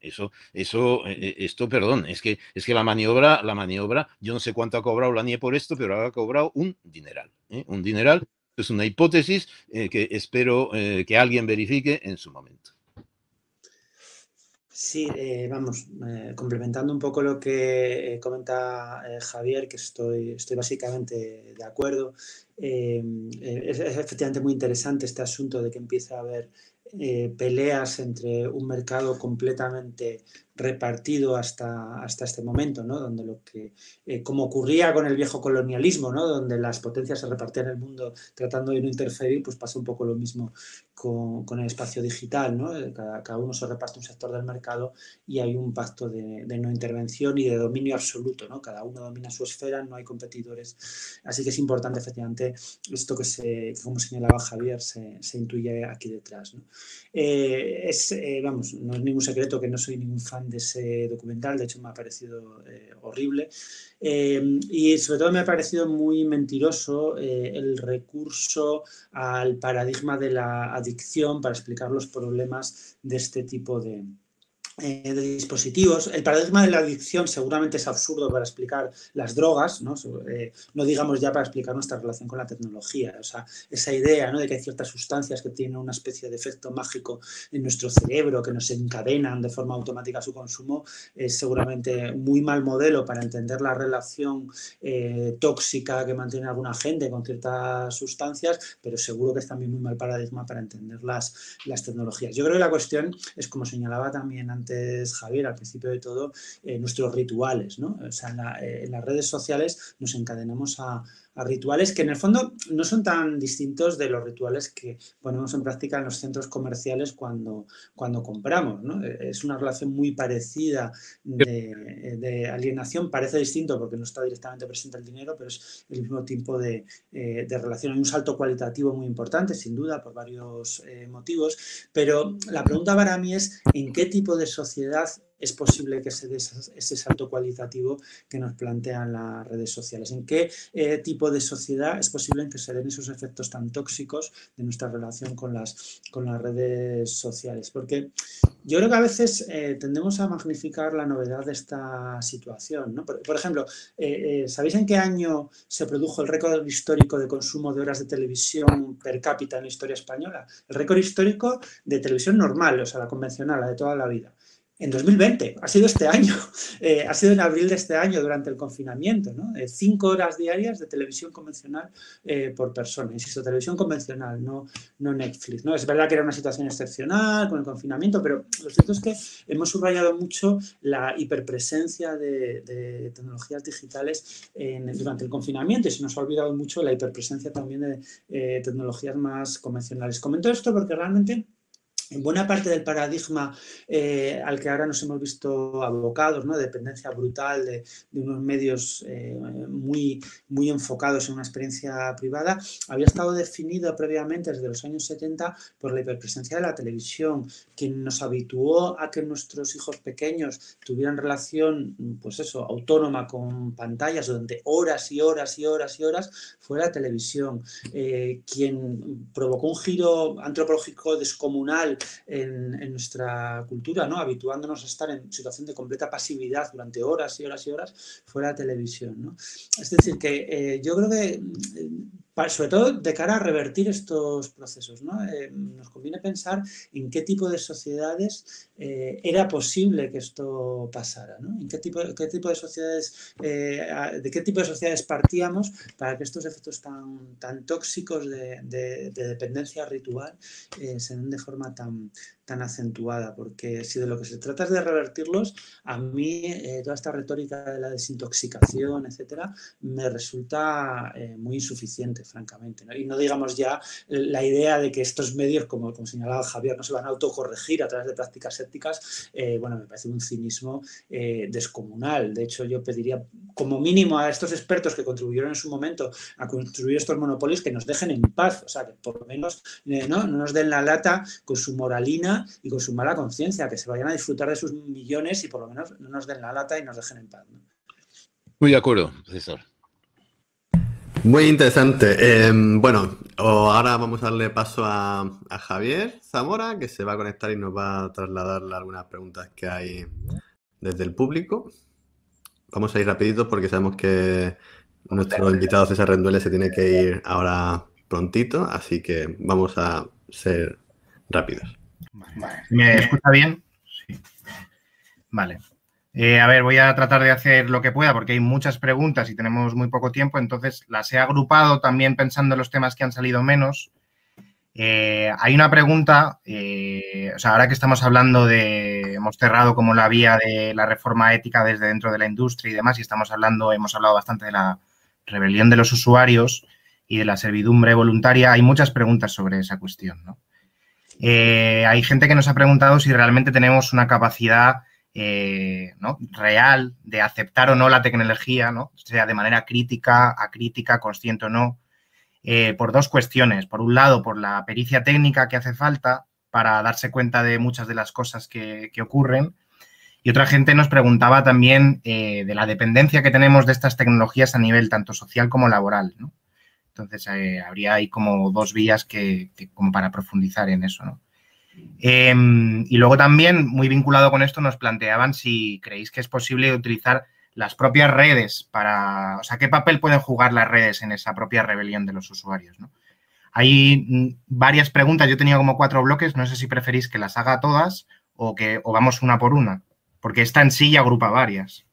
eso, eso, eh, eh, esto, perdón, es que, es que la maniobra, la maniobra, yo no sé cuánto ha cobrado la NIE por esto, pero ha cobrado un dineral, ¿eh? un dineral. Es una hipótesis que espero que alguien verifique en su momento. Sí, vamos, complementando un poco lo que comenta Javier, que estoy, estoy básicamente de acuerdo. es, es efectivamente muy interesante este asunto de que empieza a haber eh, peleas entre un mercado completamente repartido hasta, hasta este momento, ¿no? Donde lo que, eh, como ocurría con el viejo colonialismo, ¿no? Donde las potencias se repartían el mundo tratando de no interferir, pues pasa un poco lo mismo con, con el espacio digital, ¿no? Eh, cada, uno se reparte un sector del mercado y hay un pacto de, de, no intervención y de dominio absoluto, ¿no? Cada uno domina su esfera, no hay competidores. Así que es importante, efectivamente, esto que, se, como señalaba Javier, se, se intuye aquí detrás, ¿no? Eh, es, vamos, no es ningún secreto que no soy ningún fan de ese documental, de hecho me ha parecido eh, horrible. Eh, y sobre todo me ha parecido muy mentiroso eh, el recurso al paradigma de la adicción para explicar los problemas de este tipo de, eh, de dispositivos. El paradigma de la adicción seguramente es absurdo para explicar las drogas, ¿no? Eh, digamos ya para explicar nuestra relación con la tecnología. O sea, esa idea de que hay ciertas sustancias que tienen una especie de efecto mágico en nuestro cerebro, que nos encadenan de forma automática su consumo, es seguramente muy mal modelo para entender la relación eh, tóxica que mantiene alguna gente con ciertas sustancias, pero seguro que es también muy mal paradigma para entender las tecnologías. Yo creo que la cuestión es, como señalaba también antes, Javier al principio de todo, eh, nuestros rituales, ¿no? O sea, eh, en las redes sociales nos encadenamos a, a rituales que en el fondo no son tan distintos de los rituales que ponemos en práctica en los centros comerciales cuando, cuando compramos. ¿no? E, es una relación muy parecida de, alienación, parece distinto porque no está directamente presente el dinero, pero es el mismo tipo de, eh, relación. Hay un salto cualitativo muy importante, sin duda, por varios eh, motivos, pero la pregunta para mí es en qué tipo de sociedad es posible que se dé ese salto cualitativo que nos plantean las redes sociales. ¿En qué eh, tipo de sociedad es posible que se den esos efectos tan tóxicos de nuestra relación con las, redes sociales? Porque yo creo que a veces eh, tendemos a magnificar la novedad de esta situación. Por, ejemplo, eh, ¿sabéis en qué año se produjo el récord histórico de consumo de horas de televisión per cápita en la historia española? El récord histórico de televisión normal, o sea, la convencional, la de toda la vida en 2020, ha sido este año, eh, ha sido en abril de este año durante el confinamiento, ¿no? Eh, cinco horas diarias de televisión convencional eh, por persona, insisto, televisión convencional, no, no Netflix, ¿no? Es verdad que era una situación excepcional con el confinamiento, pero lo cierto es que hemos subrayado mucho la hiperpresencia de, tecnologías digitales durante el confinamiento y se nos ha olvidado mucho la hiperpresencia también de tecnologías más convencionales. Comento esto porque realmente en buena parte del paradigma eh, al que ahora nos hemos visto abocados, ¿no? dependencia brutal de, unos medios eh, muy, muy enfocados en una experiencia privada, había estado definido previamente desde los años 70 por la hiperpresencia de la televisión, quien nos habituó a que nuestros hijos pequeños tuvieran relación, pues eso, autónoma con pantallas durante horas y horas y horas y horas, fue la televisión, eh, quien provocó un giro antropológico descomunal en, nuestra cultura, ¿no? habituándonos a estar en situación de completa pasividad durante horas y horas y horas fuera de televisión. Es decir, que eh, yo creo que eh, sobre todo de cara a revertir estos procesos. ¿no? Eh, nos conviene pensar en qué tipo de sociedades eh, era posible que esto pasara, ¿no? en qué tipo, qué tipo de sociedades, eh, de qué tipo de sociedades partíamos para que estos efectos tan, tan tóxicos de, dependencia ritual se den de forma tan, tan acentuada, porque si de lo que se trata es de revertirlos, a mí toda esta retórica de la desintoxicación, etcétera, me resulta muy insuficiente francamente. Y no digamos ya eh, la idea de que estos medios, como, señalaba Javier, no se van a autocorregir a través de prácticas éticas, eh, bueno, me parece un cinismo eh, descomunal. De hecho, yo pediría como mínimo a estos expertos que contribuyeron en su momento a construir estos monopolios que nos dejen en paz, o sea, que por lo menos ¿no? nos den la lata con su moralina y con su mala conciencia, que se vayan a disfrutar de sus millones y por lo menos no nos den la lata y nos dejen en paz. Muy de acuerdo, profesor muy interesante. Em, bueno, ahora vamos a darle paso a, Javier Zamora, que se va a conectar y nos va a trasladar algunas preguntas que hay desde el público. Vamos a ir rapidito porque sabemos que nuestro invitado César Renduele se tiene que ir ahora prontito, así que vamos a ser rápidos. ¿Me escucha bien? Sí. Vale. Eh, a ver, voy a tratar de hacer lo que pueda porque hay muchas preguntas y tenemos muy poco tiempo, entonces las he agrupado también pensando en los temas que han salido menos. Eh, hay una pregunta, eh, o sea, ahora que estamos hablando de, hemos cerrado como la vía de la reforma ética desde dentro de la industria y demás, y estamos hablando, hemos hablado bastante de la rebelión de los usuarios y de la servidumbre voluntaria, hay muchas preguntas sobre esa cuestión, hay gente que nos ha preguntado si realmente tenemos una capacidad eh, ¿no? real de aceptar o no la tecnología, ¿no? sea de manera crítica, acrítica, consciente o no, eh, por dos cuestiones. Por un lado, por la pericia técnica que hace falta para darse cuenta de muchas de las cosas que, ocurren. Y otra gente nos preguntaba también eh, de la dependencia que tenemos de estas tecnologías a nivel tanto social como laboral. ¿no? Entonces, habría ahí como dos vías que, como para profundizar en eso. ¿no? Em, y luego también, muy vinculado con esto, nos planteaban si creéis que es posible utilizar las propias redes para, o sea, qué papel pueden jugar las redes en esa propia rebelión de los usuarios. ¿no? Hay mm, varias preguntas, yo tenía como cuatro bloques, no sé si preferís que las haga todas o que o vamos una por una, porque esta en sí ya agrupa varias.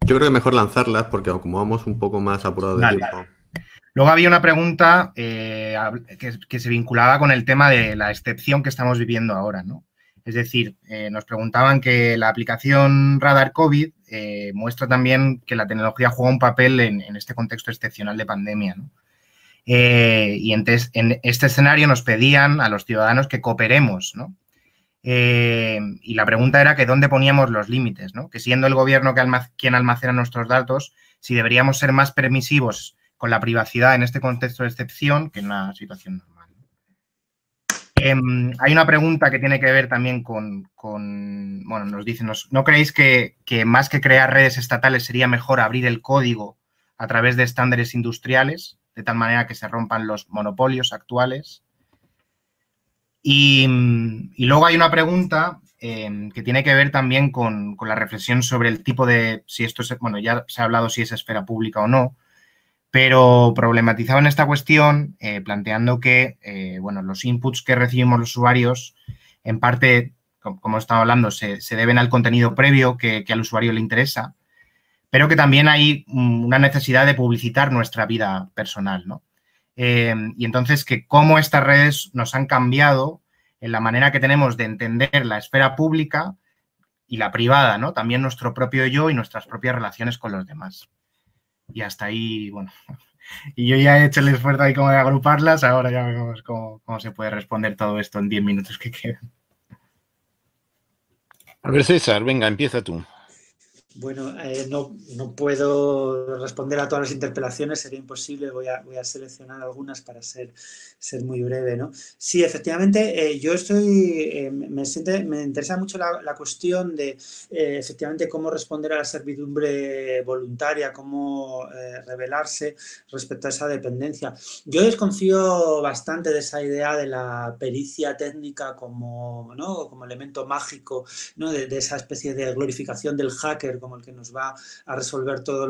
Yo creo que mejor lanzarlas porque como vamos un poco más apurado de tiempo. Luego había una pregunta eh, que, se vinculaba con el tema de la excepción que estamos viviendo ahora, ¿no? Es decir, eh, nos preguntaban que la aplicación Radar COVID eh, muestra también que la tecnología juega un papel en, este contexto excepcional de pandemia, ¿no? y en, en, este escenario nos pedían a los ciudadanos que cooperemos, ¿no? y la pregunta era que dónde poníamos los límites, ¿no? Que siendo el gobierno quien almacena nuestros datos, si deberíamos ser más permisivos con la privacidad en este contexto de excepción que en una situación normal. Em, hay una pregunta que tiene que ver también con, bueno, nos dicen, ¿no creéis que, más que crear redes estatales sería mejor abrir el código a través de estándares industriales, de tal manera que se rompan los monopolios actuales? Y, luego hay una pregunta em, que tiene que ver también con, con, la reflexión sobre el tipo de, si esto es, bueno, ya se ha hablado si es esfera pública o no, pero problematizaban esta cuestión eh, planteando que eh, bueno, los inputs que recibimos los usuarios, en parte, como estaba hablando, se, deben al contenido previo que, al usuario le interesa, pero que también hay mm, una necesidad de publicitar nuestra vida personal, ¿no? Eh, y entonces que cómo estas redes nos han cambiado en la manera que tenemos de entender la esfera pública y la privada, ¿no? También nuestro propio yo y nuestras propias relaciones con los demás y hasta ahí, bueno, y yo ya he hecho el esfuerzo ahí como de agruparlas, ahora ya vemos cómo, cómo se puede responder todo esto en 10 minutos que quedan. A ver, César, venga, empieza tú. Bueno, eh, no, puedo responder a todas las interpelaciones, sería imposible, voy a, voy a seleccionar algunas para ser, ser muy breve. ¿no? Sí, efectivamente, eh, yo estoy, eh, me, siente, me, interesa mucho la, cuestión de efectivamente cómo responder a la servidumbre voluntaria, cómo revelarse respecto a esa dependencia. Yo desconfío bastante de esa idea de la pericia técnica como, como elemento mágico, de esa especie de glorificación del hacker como el que nos va a resolver todos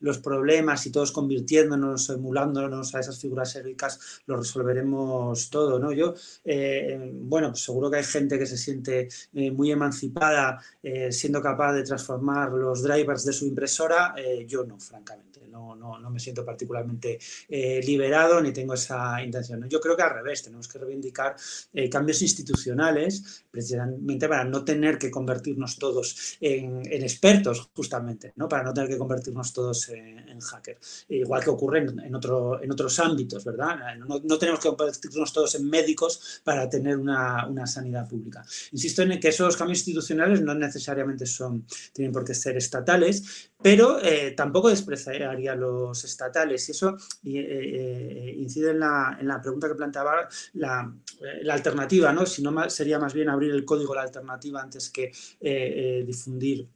los, problemas y todos convirtiéndonos, emulándonos a esas figuras heroicas, lo resolveremos todo, ¿no? Yo, eh, bueno, pues seguro que hay gente que se siente eh, muy emancipada eh, siendo capaz de transformar los drivers de su impresora, yo no, francamente no, me siento particularmente eh, liberado ni tengo esa intención. Yo creo que al revés, tenemos que reivindicar eh, cambios institucionales precisamente para no tener que convertirnos todos en, expertos, justamente, para no tener que convertirnos todos en, hackers. hacker. Igual que ocurre en, en otros ámbitos, ¿verdad? No, tenemos que convertirnos todos en médicos para tener una, sanidad pública. Insisto en que esos cambios institucionales no necesariamente son, tienen por qué ser estatales, pero eh, tampoco despreciaría a los estatales. Y eso eh, eh, incide en la, en la, pregunta que planteaba la, eh, alternativa, ¿no? Si no, sería más bien abrir el código la alternativa antes que difundir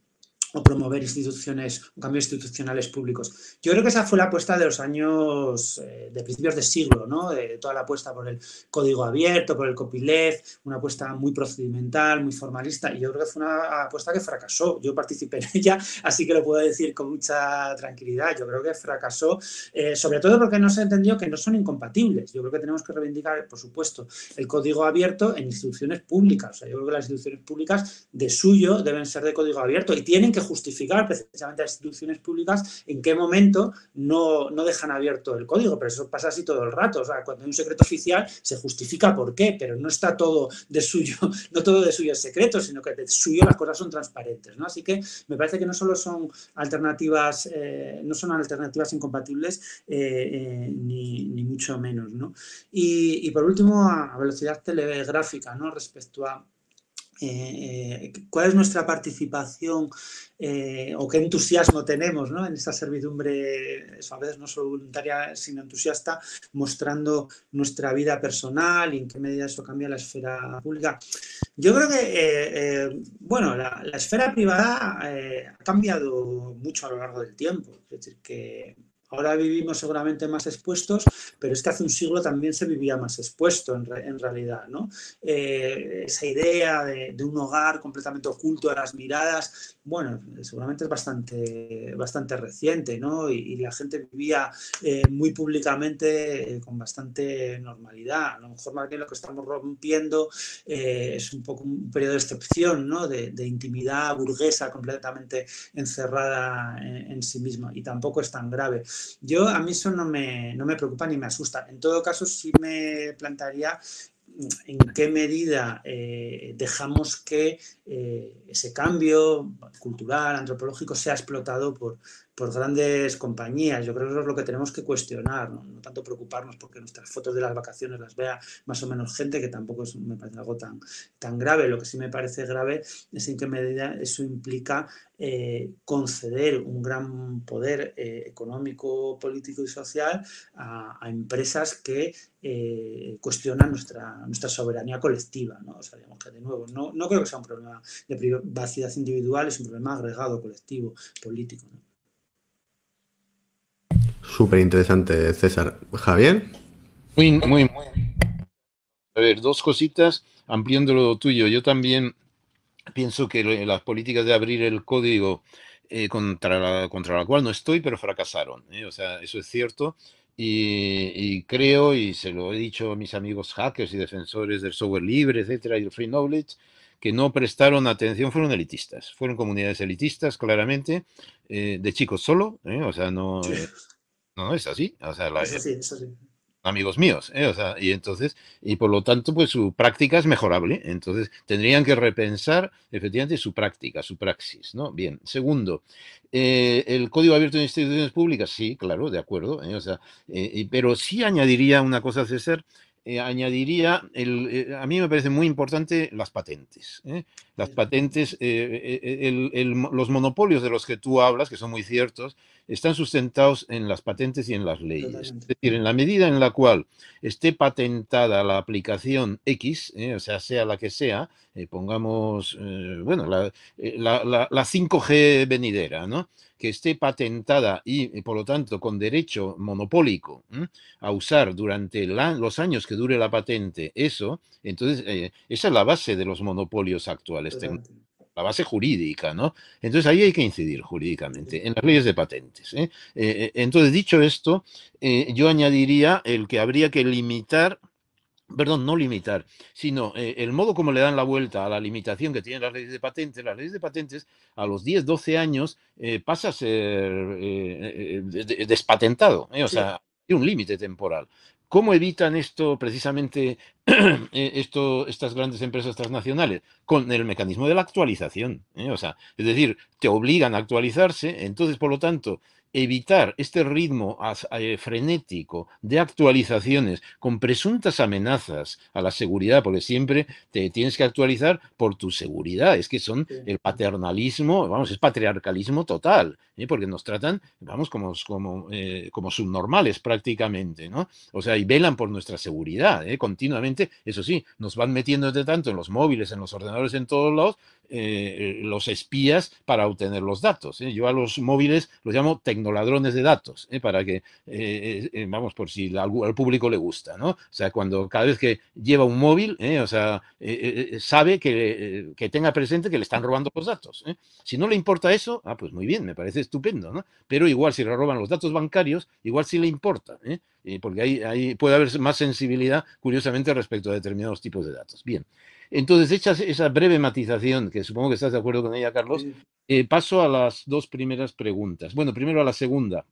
promover instituciones cambios institucionales públicos. Yo creo que esa fue la apuesta de los años eh, de principios de siglo, ¿no? De toda la apuesta por el código abierto, por el copyleft, una apuesta muy procedimental, muy formalista, y yo creo que fue una apuesta que fracasó. Yo participé en ella, así que lo puedo decir con mucha tranquilidad. Yo creo que fracasó, eh, sobre todo porque no se entendió que no son incompatibles. Yo creo que tenemos que reivindicar, por supuesto, el código abierto en instituciones públicas. yo creo que las instituciones públicas de suyo deben ser de código abierto y tienen que justificar precisamente a las instituciones públicas en qué momento no, no dejan abierto el código, pero eso pasa así todo el rato. O sea, cuando hay un secreto oficial se justifica por qué, pero no está todo de suyo, no todo de suyo es secreto, sino que de suyo las cosas son transparentes. ¿no? Así que me parece que no solo son alternativas, eh, no son alternativas incompatibles, eh, eh, ni, mucho menos. ¿no? Y, por último, a, a velocidad telegráfica, ¿no? respecto a eh, eh, cuál es nuestra participación eh, o qué entusiasmo tenemos en esta servidumbre, a veces no solo voluntaria, sino entusiasta, mostrando nuestra vida personal y en qué medida eso cambia la esfera pública. Yo creo que, bueno, la, la, esfera privada ha cambiado mucho a lo largo del tiempo, es decir, que Ahora vivimos seguramente más expuestos, pero es que hace un siglo también se vivía más expuesto en, realidad. ¿no? Eh, esa idea de, un hogar completamente oculto a las miradas, bueno, seguramente es bastante, bastante reciente ¿no? y, la gente vivía eh, muy públicamente eh, con bastante normalidad. A lo mejor más lo que estamos rompiendo es un poco un periodo de excepción, ¿no? de, intimidad burguesa completamente encerrada en sí misma y tampoco es tan grave. Yo a mí eso no me, preocupa ni me asusta. En todo caso, sí me plantearía mm, en qué medida eh, dejamos que eh, ese cambio cultural, antropológico, sea explotado por, por grandes compañías. Yo creo que eso es lo que tenemos que cuestionar, ¿no? tanto preocuparnos porque nuestras fotos de las vacaciones las vea más o menos gente, que tampoco es, me parece algo tan, tan grave. Lo que sí me parece grave es en qué medida eso implica eh, conceder un gran poder eh, económico, político y social a, empresas que eh, cuestionan nuestra, nuestra soberanía colectiva. ¿no? O sea, que de nuevo, no, no creo que sea un problema de privacidad individual, es un problema agregado, colectivo, político. Súper interesante, César. Javier. Muy, muy, muy. A ver, dos cositas ampliando lo tuyo. Yo también pienso que las políticas de abrir el código eh, contra, la, contra la cual no estoy, pero fracasaron. ¿eh? O sea, eso es cierto. Y, creo, y se lo he dicho a mis amigos hackers y defensores del software libre, etcétera, y free knowledge, que no prestaron atención fueron elitistas. Fueron comunidades elitistas, claramente, eh, de chicos solo, o sea, no. No, es así. es así, Amigos míos, ¿eh? y entonces, y por lo tanto, pues su práctica es mejorable. ¿eh? Entonces, tendrían que repensar efectivamente su práctica, su praxis, ¿no? Bien. Segundo, eh, el código abierto de instituciones públicas, sí, claro, de acuerdo, pero sí añadiría una cosa, César, añadiría, a mí me parece muy importante las patentes. Las patentes, los monopolios de los que tú hablas, que son muy ciertos, están sustentados en las patentes y en las leyes. Es decir, en la medida en la cual esté patentada la aplicación X, ¿eh? o sea, sea la que sea, eh, pongamos, eh, bueno, la, 5G venidera, ¿no? que esté patentada y, por lo tanto, con derecho monopólico a usar durante los años que dure la patente eso, entonces esa es la base de los monopolios actuales. tecnológicos la base jurídica, ¿no? Entonces ahí hay que incidir jurídicamente, en las leyes de patentes. ¿eh? Eh, eh, entonces, dicho esto, yo añadiría el que habría que limitar, perdón, no limitar, sino el modo como le dan la vuelta a la limitación que tienen las leyes de patentes. Las leyes de patentes a los 10, 12 años pasa a ser despatentado, o sea, hay un límite temporal. ¿Cómo evitan esto precisamente eh, estas grandes empresas transnacionales? Con el mecanismo de la actualización. ¿eh? O sea, es decir, te obligan a actualizarse, entonces, por lo tanto, evitar este ritmo eh, frenético de actualizaciones con presuntas amenazas a la seguridad, porque siempre te tienes que actualizar por tu seguridad. Es que son el paternalismo, vamos, es patriarcalismo total, ¿eh? porque nos tratan, vamos, como, como, eh, como subnormales prácticamente, ¿no? O sea, y velan por nuestra seguridad ¿eh? continuamente. Eso sí, nos van metiendo de tanto en los móviles, en los ordenadores, en todos lados, eh, los espías para obtener los datos. ¿eh? Yo a los móviles los llamo tecnoladrones de datos, ¿eh? para que, vamos, por si al, público le gusta, ¿no? O sea, cuando cada vez que lleva un móvil, o sea, sabe que, tenga presente que le están robando los datos. Si no le importa eso, ah, pues muy bien, me parece estupendo, ¿no? Pero igual si le roban los datos bancarios, igual sí le importa, porque ahí puede haber más sensibilidad, curiosamente, respecto a determinados tipos de datos. Bien. Entonces, hecha esa breve matización, que supongo que estás de acuerdo con ella, Carlos, eh, paso a las dos primeras preguntas. Bueno, primero a la segunda.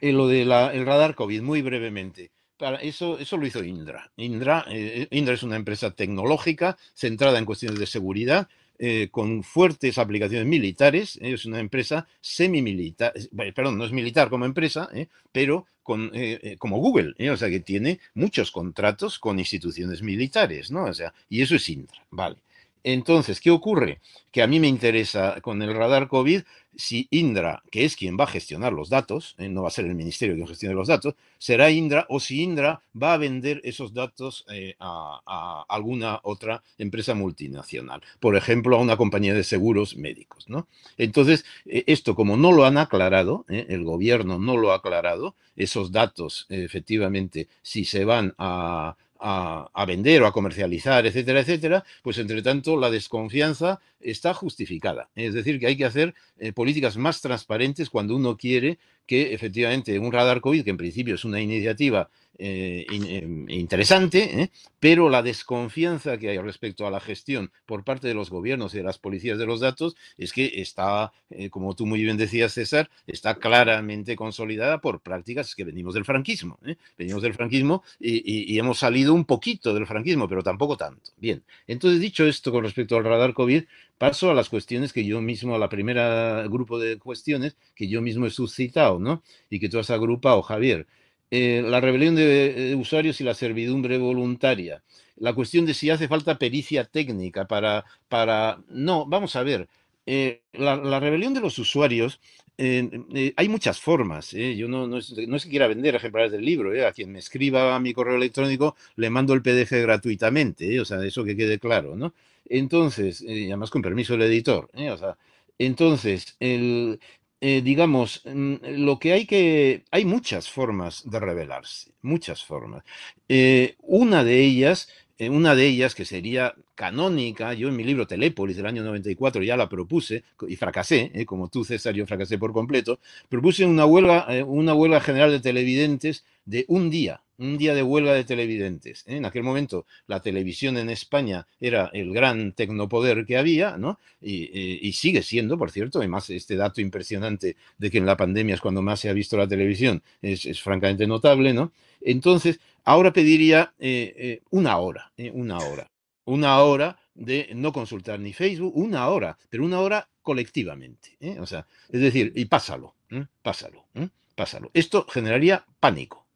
Eh, lo del radar COVID, muy brevemente. Para eso, eso lo hizo Indra. Indra, eh, Indra es una empresa tecnológica centrada en cuestiones de seguridad eh, con fuertes aplicaciones militares, eh, es una empresa militar, perdón, no es militar como empresa, eh, pero con, como Google, o sea que tiene muchos contratos con instituciones militares, ¿no? O sea, y eso es Indra, vale. Entonces, ¿qué ocurre? Que a mí me interesa con el radar COVID si Indra, que es quien va a gestionar los datos, eh, no va a ser el ministerio quien gestione los datos, será Indra o si Indra va a vender esos datos eh, a, alguna otra empresa multinacional, por ejemplo, a una compañía de seguros médicos. ¿no? Entonces, eh, esto como no lo han aclarado, el gobierno no lo ha aclarado, esos datos efectivamente si se van a, a, vender o a comercializar, etcétera, etcétera, pues entre tanto la desconfianza está justificada. Es decir, que hay que hacer eh, políticas más transparentes cuando uno quiere que efectivamente un radar COVID, que en principio es una iniciativa eh, em, interesante, ¿eh? pero la desconfianza que hay respecto a la gestión por parte de los gobiernos y de las policías de los datos es que está, eh, como tú muy bien decías, César, está claramente consolidada por prácticas que venimos del franquismo. Venimos del franquismo y, hemos salido un poquito del franquismo, pero tampoco tanto. Bien, entonces dicho esto con respecto al radar COVID, paso a las cuestiones que yo mismo, a la primera grupo de cuestiones que yo mismo he suscitado, ¿no? Y que tú has agrupado, Javier. Eh, la rebelión de eh, usuarios y la servidumbre voluntaria. La cuestión de si hace falta pericia técnica para... para... No, vamos a ver. Eh, la, rebelión de los usuarios, hay muchas formas. Yo no, no, es, que quiera vender ejemplares del libro. A quien me escriba a mi correo electrónico le mando el PDF gratuitamente. O sea, eso que quede claro, ¿no? Entonces, y además con permiso del editor. O sea, entonces, el, eh, digamos, mm, lo que hay que... Hay muchas formas de revelarse, muchas formas. Eh, una de ellas eh, una de ellas que sería canónica, yo en mi libro Telépolis del año 94 ya la propuse y fracasé, eh, como tú César, yo fracasé por completo, propuse una huelga, eh, una huelga general de televidentes de un día, un día de huelga de televidentes. En aquel momento la televisión en España era el gran tecnopoder que había, ¿no? Y, sigue siendo, por cierto, además este dato impresionante de que en la pandemia es cuando más se ha visto la televisión, es, es francamente notable, ¿no? Entonces, Ahora pediría eh, eh, una hora, eh, una hora, una hora de no consultar ni Facebook, una hora, pero una hora colectivamente. O sea, es decir, y pásalo, pásalo, pásalo. Esto generaría pánico,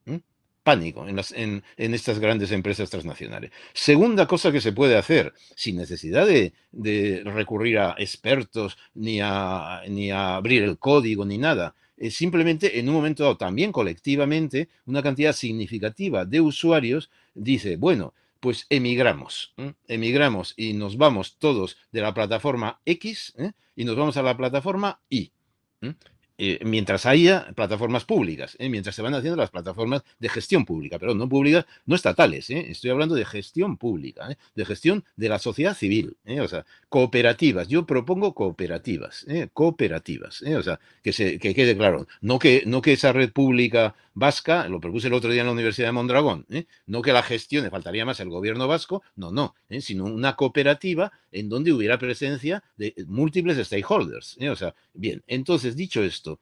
pánico en, estas grandes empresas transnacionales. Segunda cosa que se puede hacer, sin necesidad de, recurrir a expertos, ni ni a abrir el código, ni nada, simplemente en un momento dado, también colectivamente, una cantidad significativa de usuarios dice, bueno, pues emigramos, emigramos y nos vamos todos de la plataforma X ¿eh? y nos vamos a la plataforma Y. Eh, mientras haya plataformas públicas, eh, mientras se van haciendo las plataformas de gestión pública, pero no públicas, no estatales, eh, estoy hablando de gestión pública, de gestión de la sociedad civil, o sea, cooperativas, yo propongo cooperativas, cooperativas, o sea, que, se, que quede claro, no que, no que esa red pública vasca, lo propuse el otro día en la Universidad de Mondragón, ¿eh? no que la gestione, faltaría más el gobierno vasco, no, no, ¿eh? sino una cooperativa en donde hubiera presencia de múltiples stakeholders. ¿eh? O sea, bien, entonces, dicho esto,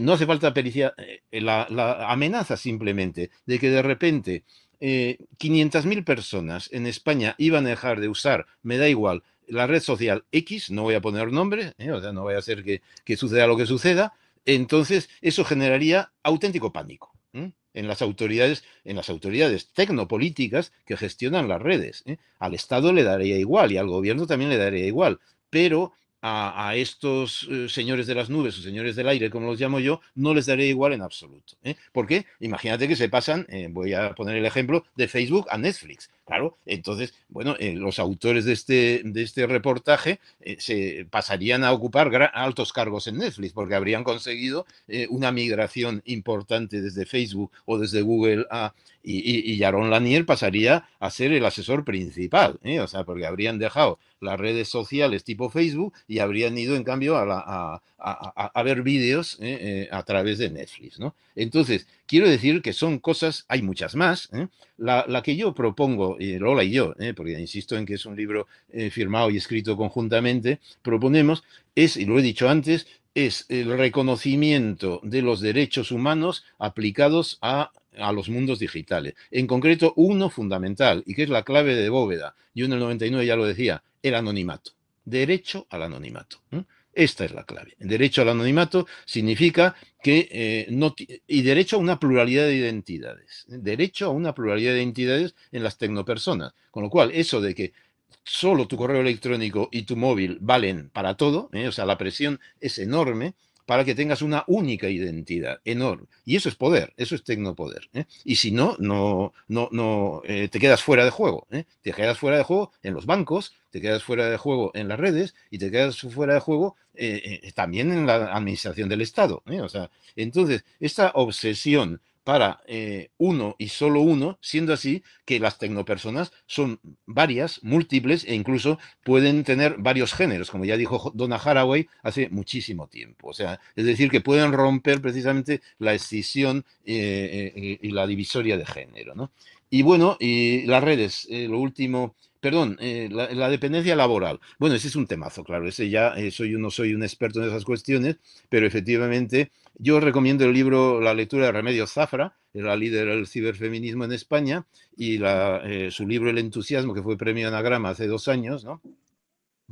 no hace falta pericia, la, amenaza simplemente de que de repente 500.000 personas en España iban a dejar de usar, me da igual, la red social X, no voy a poner nombre, o sea, no vaya a ser que suceda lo que suceda, entonces eso generaría auténtico pánico en las autoridades, en las autoridades tecnopolíticas que gestionan las redes. ¿eh? Al Estado le daría igual y al gobierno también le daría igual, pero a, estos eh, señores de las nubes o señores del aire, como los llamo yo, no les daría igual en absoluto. ¿eh? Porque Imagínate que se pasan, voy a poner el ejemplo, de Facebook a Netflix. Claro, entonces, bueno, eh, los autores de este, de este reportaje eh, se pasarían a ocupar altos cargos en Netflix porque habrían conseguido eh, una migración importante desde Facebook o desde Google a, y, Yaron Lanier pasaría a ser el asesor principal, ¿eh? o sea, porque habrían dejado las redes sociales tipo Facebook y habrían ido, en cambio, a, a, ver vídeos ¿eh? Eh, a través de Netflix, ¿no? Entonces, quiero decir que son cosas, hay muchas más. La, la, que yo propongo, Lola y yo, porque insisto en que es un libro firmado y escrito conjuntamente, proponemos es, y lo he dicho antes, es el reconocimiento de los derechos humanos aplicados a a los mundos digitales. En concreto, uno fundamental, y que es la clave de bóveda, yo en el 99 ya lo decía, el anonimato. Derecho al anonimato. Esta es la clave. derecho al anonimato significa que eh, no y derecho a una pluralidad de identidades. Derecho a una pluralidad de identidades en las tecnopersonas. Con lo cual, eso de que solo tu correo electrónico y tu móvil valen para todo, ¿eh? o sea, la presión es enorme, para que tengas una única identidad enorme. Y eso es poder, eso es tecnopoder. ¿eh? Y si no, no, no, no eh, te quedas fuera de juego. ¿eh? Te quedas fuera de juego en los bancos, te quedas fuera de juego en las redes y te quedas fuera de juego también en la administración del Estado. O sea, entonces, esta obsesión para eh, uno y solo uno, siendo así que las tecnopersonas son varias, múltiples e incluso pueden tener varios géneros, como ya dijo Donna Haraway hace muchísimo tiempo. O sea, es decir, que pueden romper precisamente la escisión eh, eh, y la divisoria de género. ¿no? Y bueno, y las redes, lo último perdón, eh, la, dependencia laboral. Bueno, ese es un temazo, claro, ese ya eh, soy, no soy un experto en esas cuestiones, pero efectivamente yo recomiendo el libro, la lectura de Remedios Zafra, la líder del ciberfeminismo en España, y eh, su libro El entusiasmo, que fue premio Anagrama hace dos años, ¿no?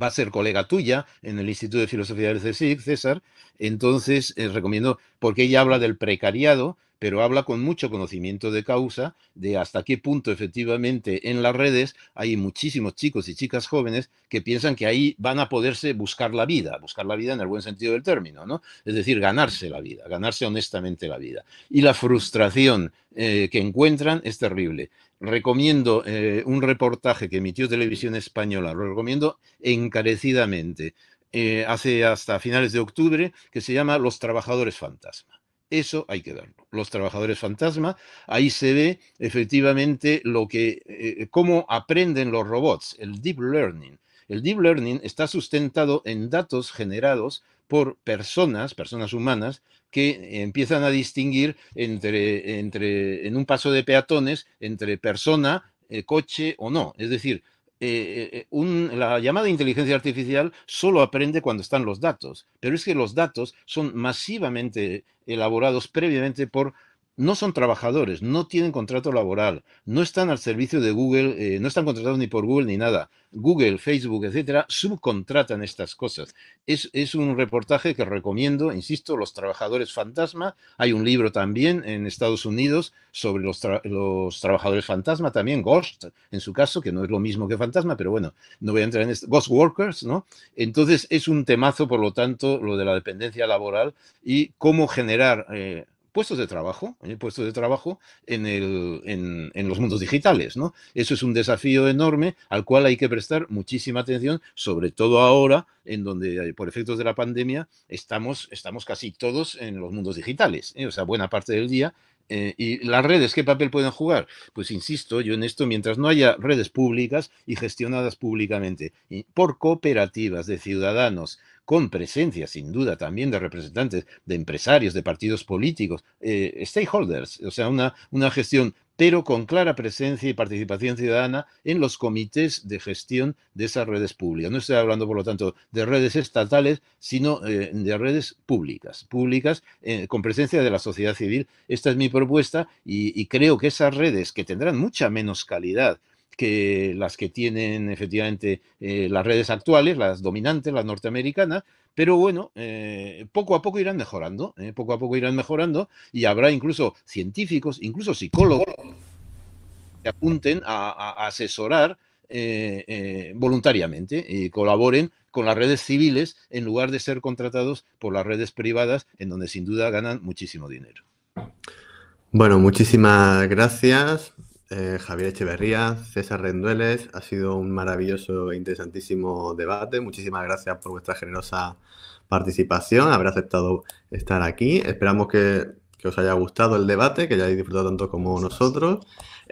va a ser colega tuya en el Instituto de Filosofía del CSIC, César. Entonces, recomiendo, porque ella habla del precariado, pero habla con mucho conocimiento de causa, de hasta qué punto efectivamente en las redes hay muchísimos chicos y chicas jóvenes que piensan que ahí van a poderse buscar la vida, buscar la vida en el buen sentido del término, ¿no? Es decir, ganarse la vida, ganarse honestamente la vida. Y la frustración eh, que encuentran es terrible. Recomiendo eh, un reportaje que emitió Televisión Española, lo recomiendo encarecidamente. Eh, hace hasta finales de octubre, que se llama Los Trabajadores Fantasma. Eso hay que darlo. Los trabajadores fantasma, ahí se ve efectivamente lo que, eh, eh, cómo aprenden los robots, el deep learning. El deep learning está sustentado en datos generados por personas, personas humanas, que empiezan a distinguir entre, entre en un paso de peatones, entre persona, eh, coche o no. Es decir, eh, eh, la llamada inteligencia artificial solo aprende cuando están los datos, pero es que los datos son masivamente elaborados previamente por no son trabajadores, no tienen contrato laboral, no están al servicio de Google, eh, no están contratados ni por Google ni nada. Google, Facebook, etcétera, subcontratan estas cosas. Es, un reportaje que recomiendo, insisto, Los Trabajadores Fantasma. Hay un libro también en Estados Unidos sobre los, Trabajadores Fantasma, también Ghost, en su caso, que no es lo mismo que Fantasma, pero bueno, no voy a entrar en esto. Ghost Workers, ¿no? Entonces es un temazo, por lo tanto, lo de la dependencia laboral y cómo generar. Eh, puestos de trabajo, eh, puestos de trabajo en, el, en, los mundos digitales. ¿no? Eso es un desafío enorme al cual hay que prestar muchísima atención, sobre todo ahora en donde por efectos de la pandemia estamos, estamos casi todos en los mundos digitales, ¿eh? o sea, buena parte del día eh, ¿Y las redes qué papel pueden jugar? Pues insisto, yo en esto, mientras no haya redes públicas y gestionadas públicamente por cooperativas de ciudadanos con presencia sin duda también de representantes, de empresarios, de partidos políticos, eh, stakeholders, o sea, una, una gestión pero con clara presencia y participación ciudadana en los comités de gestión de esas redes públicas. No estoy hablando, por lo tanto, de redes estatales, sino eh, de redes públicas, públicas eh, con presencia de la sociedad civil. Esta es mi propuesta y creo que esas redes, que tendrán mucha menos calidad que las que tienen efectivamente eh, las redes actuales, las dominantes, las norteamericanas, pero bueno, eh, poco a poco irán mejorando, eh, poco a poco irán mejorando y habrá incluso científicos, incluso psicólogos que apunten a, a asesorar voluntariamente y colaboren con las redes civiles en lugar de ser contratados por las redes privadas en donde sin duda ganan muchísimo dinero. Bueno, muchísimas gracias. Eh, Javier Echeverría, César Rendueles. Ha sido un maravilloso e interesantísimo debate. Muchísimas gracias por vuestra generosa participación, haber aceptado estar aquí. Esperamos que, que os haya gustado el debate, que hayáis disfrutado tanto como nosotros.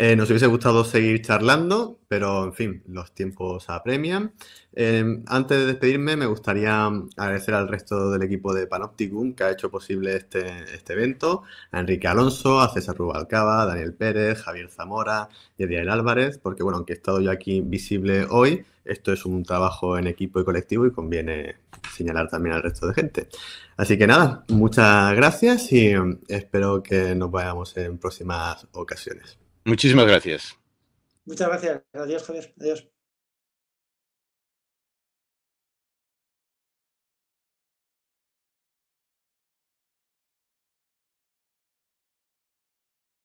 Eh, nos hubiese gustado seguir charlando, pero en fin, los tiempos apremian. Eh, antes de despedirme, me gustaría agradecer al resto del equipo de Panopticum que ha hecho posible este, este evento, a Enrique Alonso, a César Rubalcaba, a Daniel Pérez, Javier Zamora y a Álvarez, porque bueno, aunque he estado yo aquí visible hoy, esto es un trabajo en equipo y colectivo y conviene señalar también al resto de gente. Así que nada, muchas gracias y eh, espero que nos veamos en próximas ocasiones. Muchísimas gracias. Muchas gracias. Adiós, Javier. Adiós.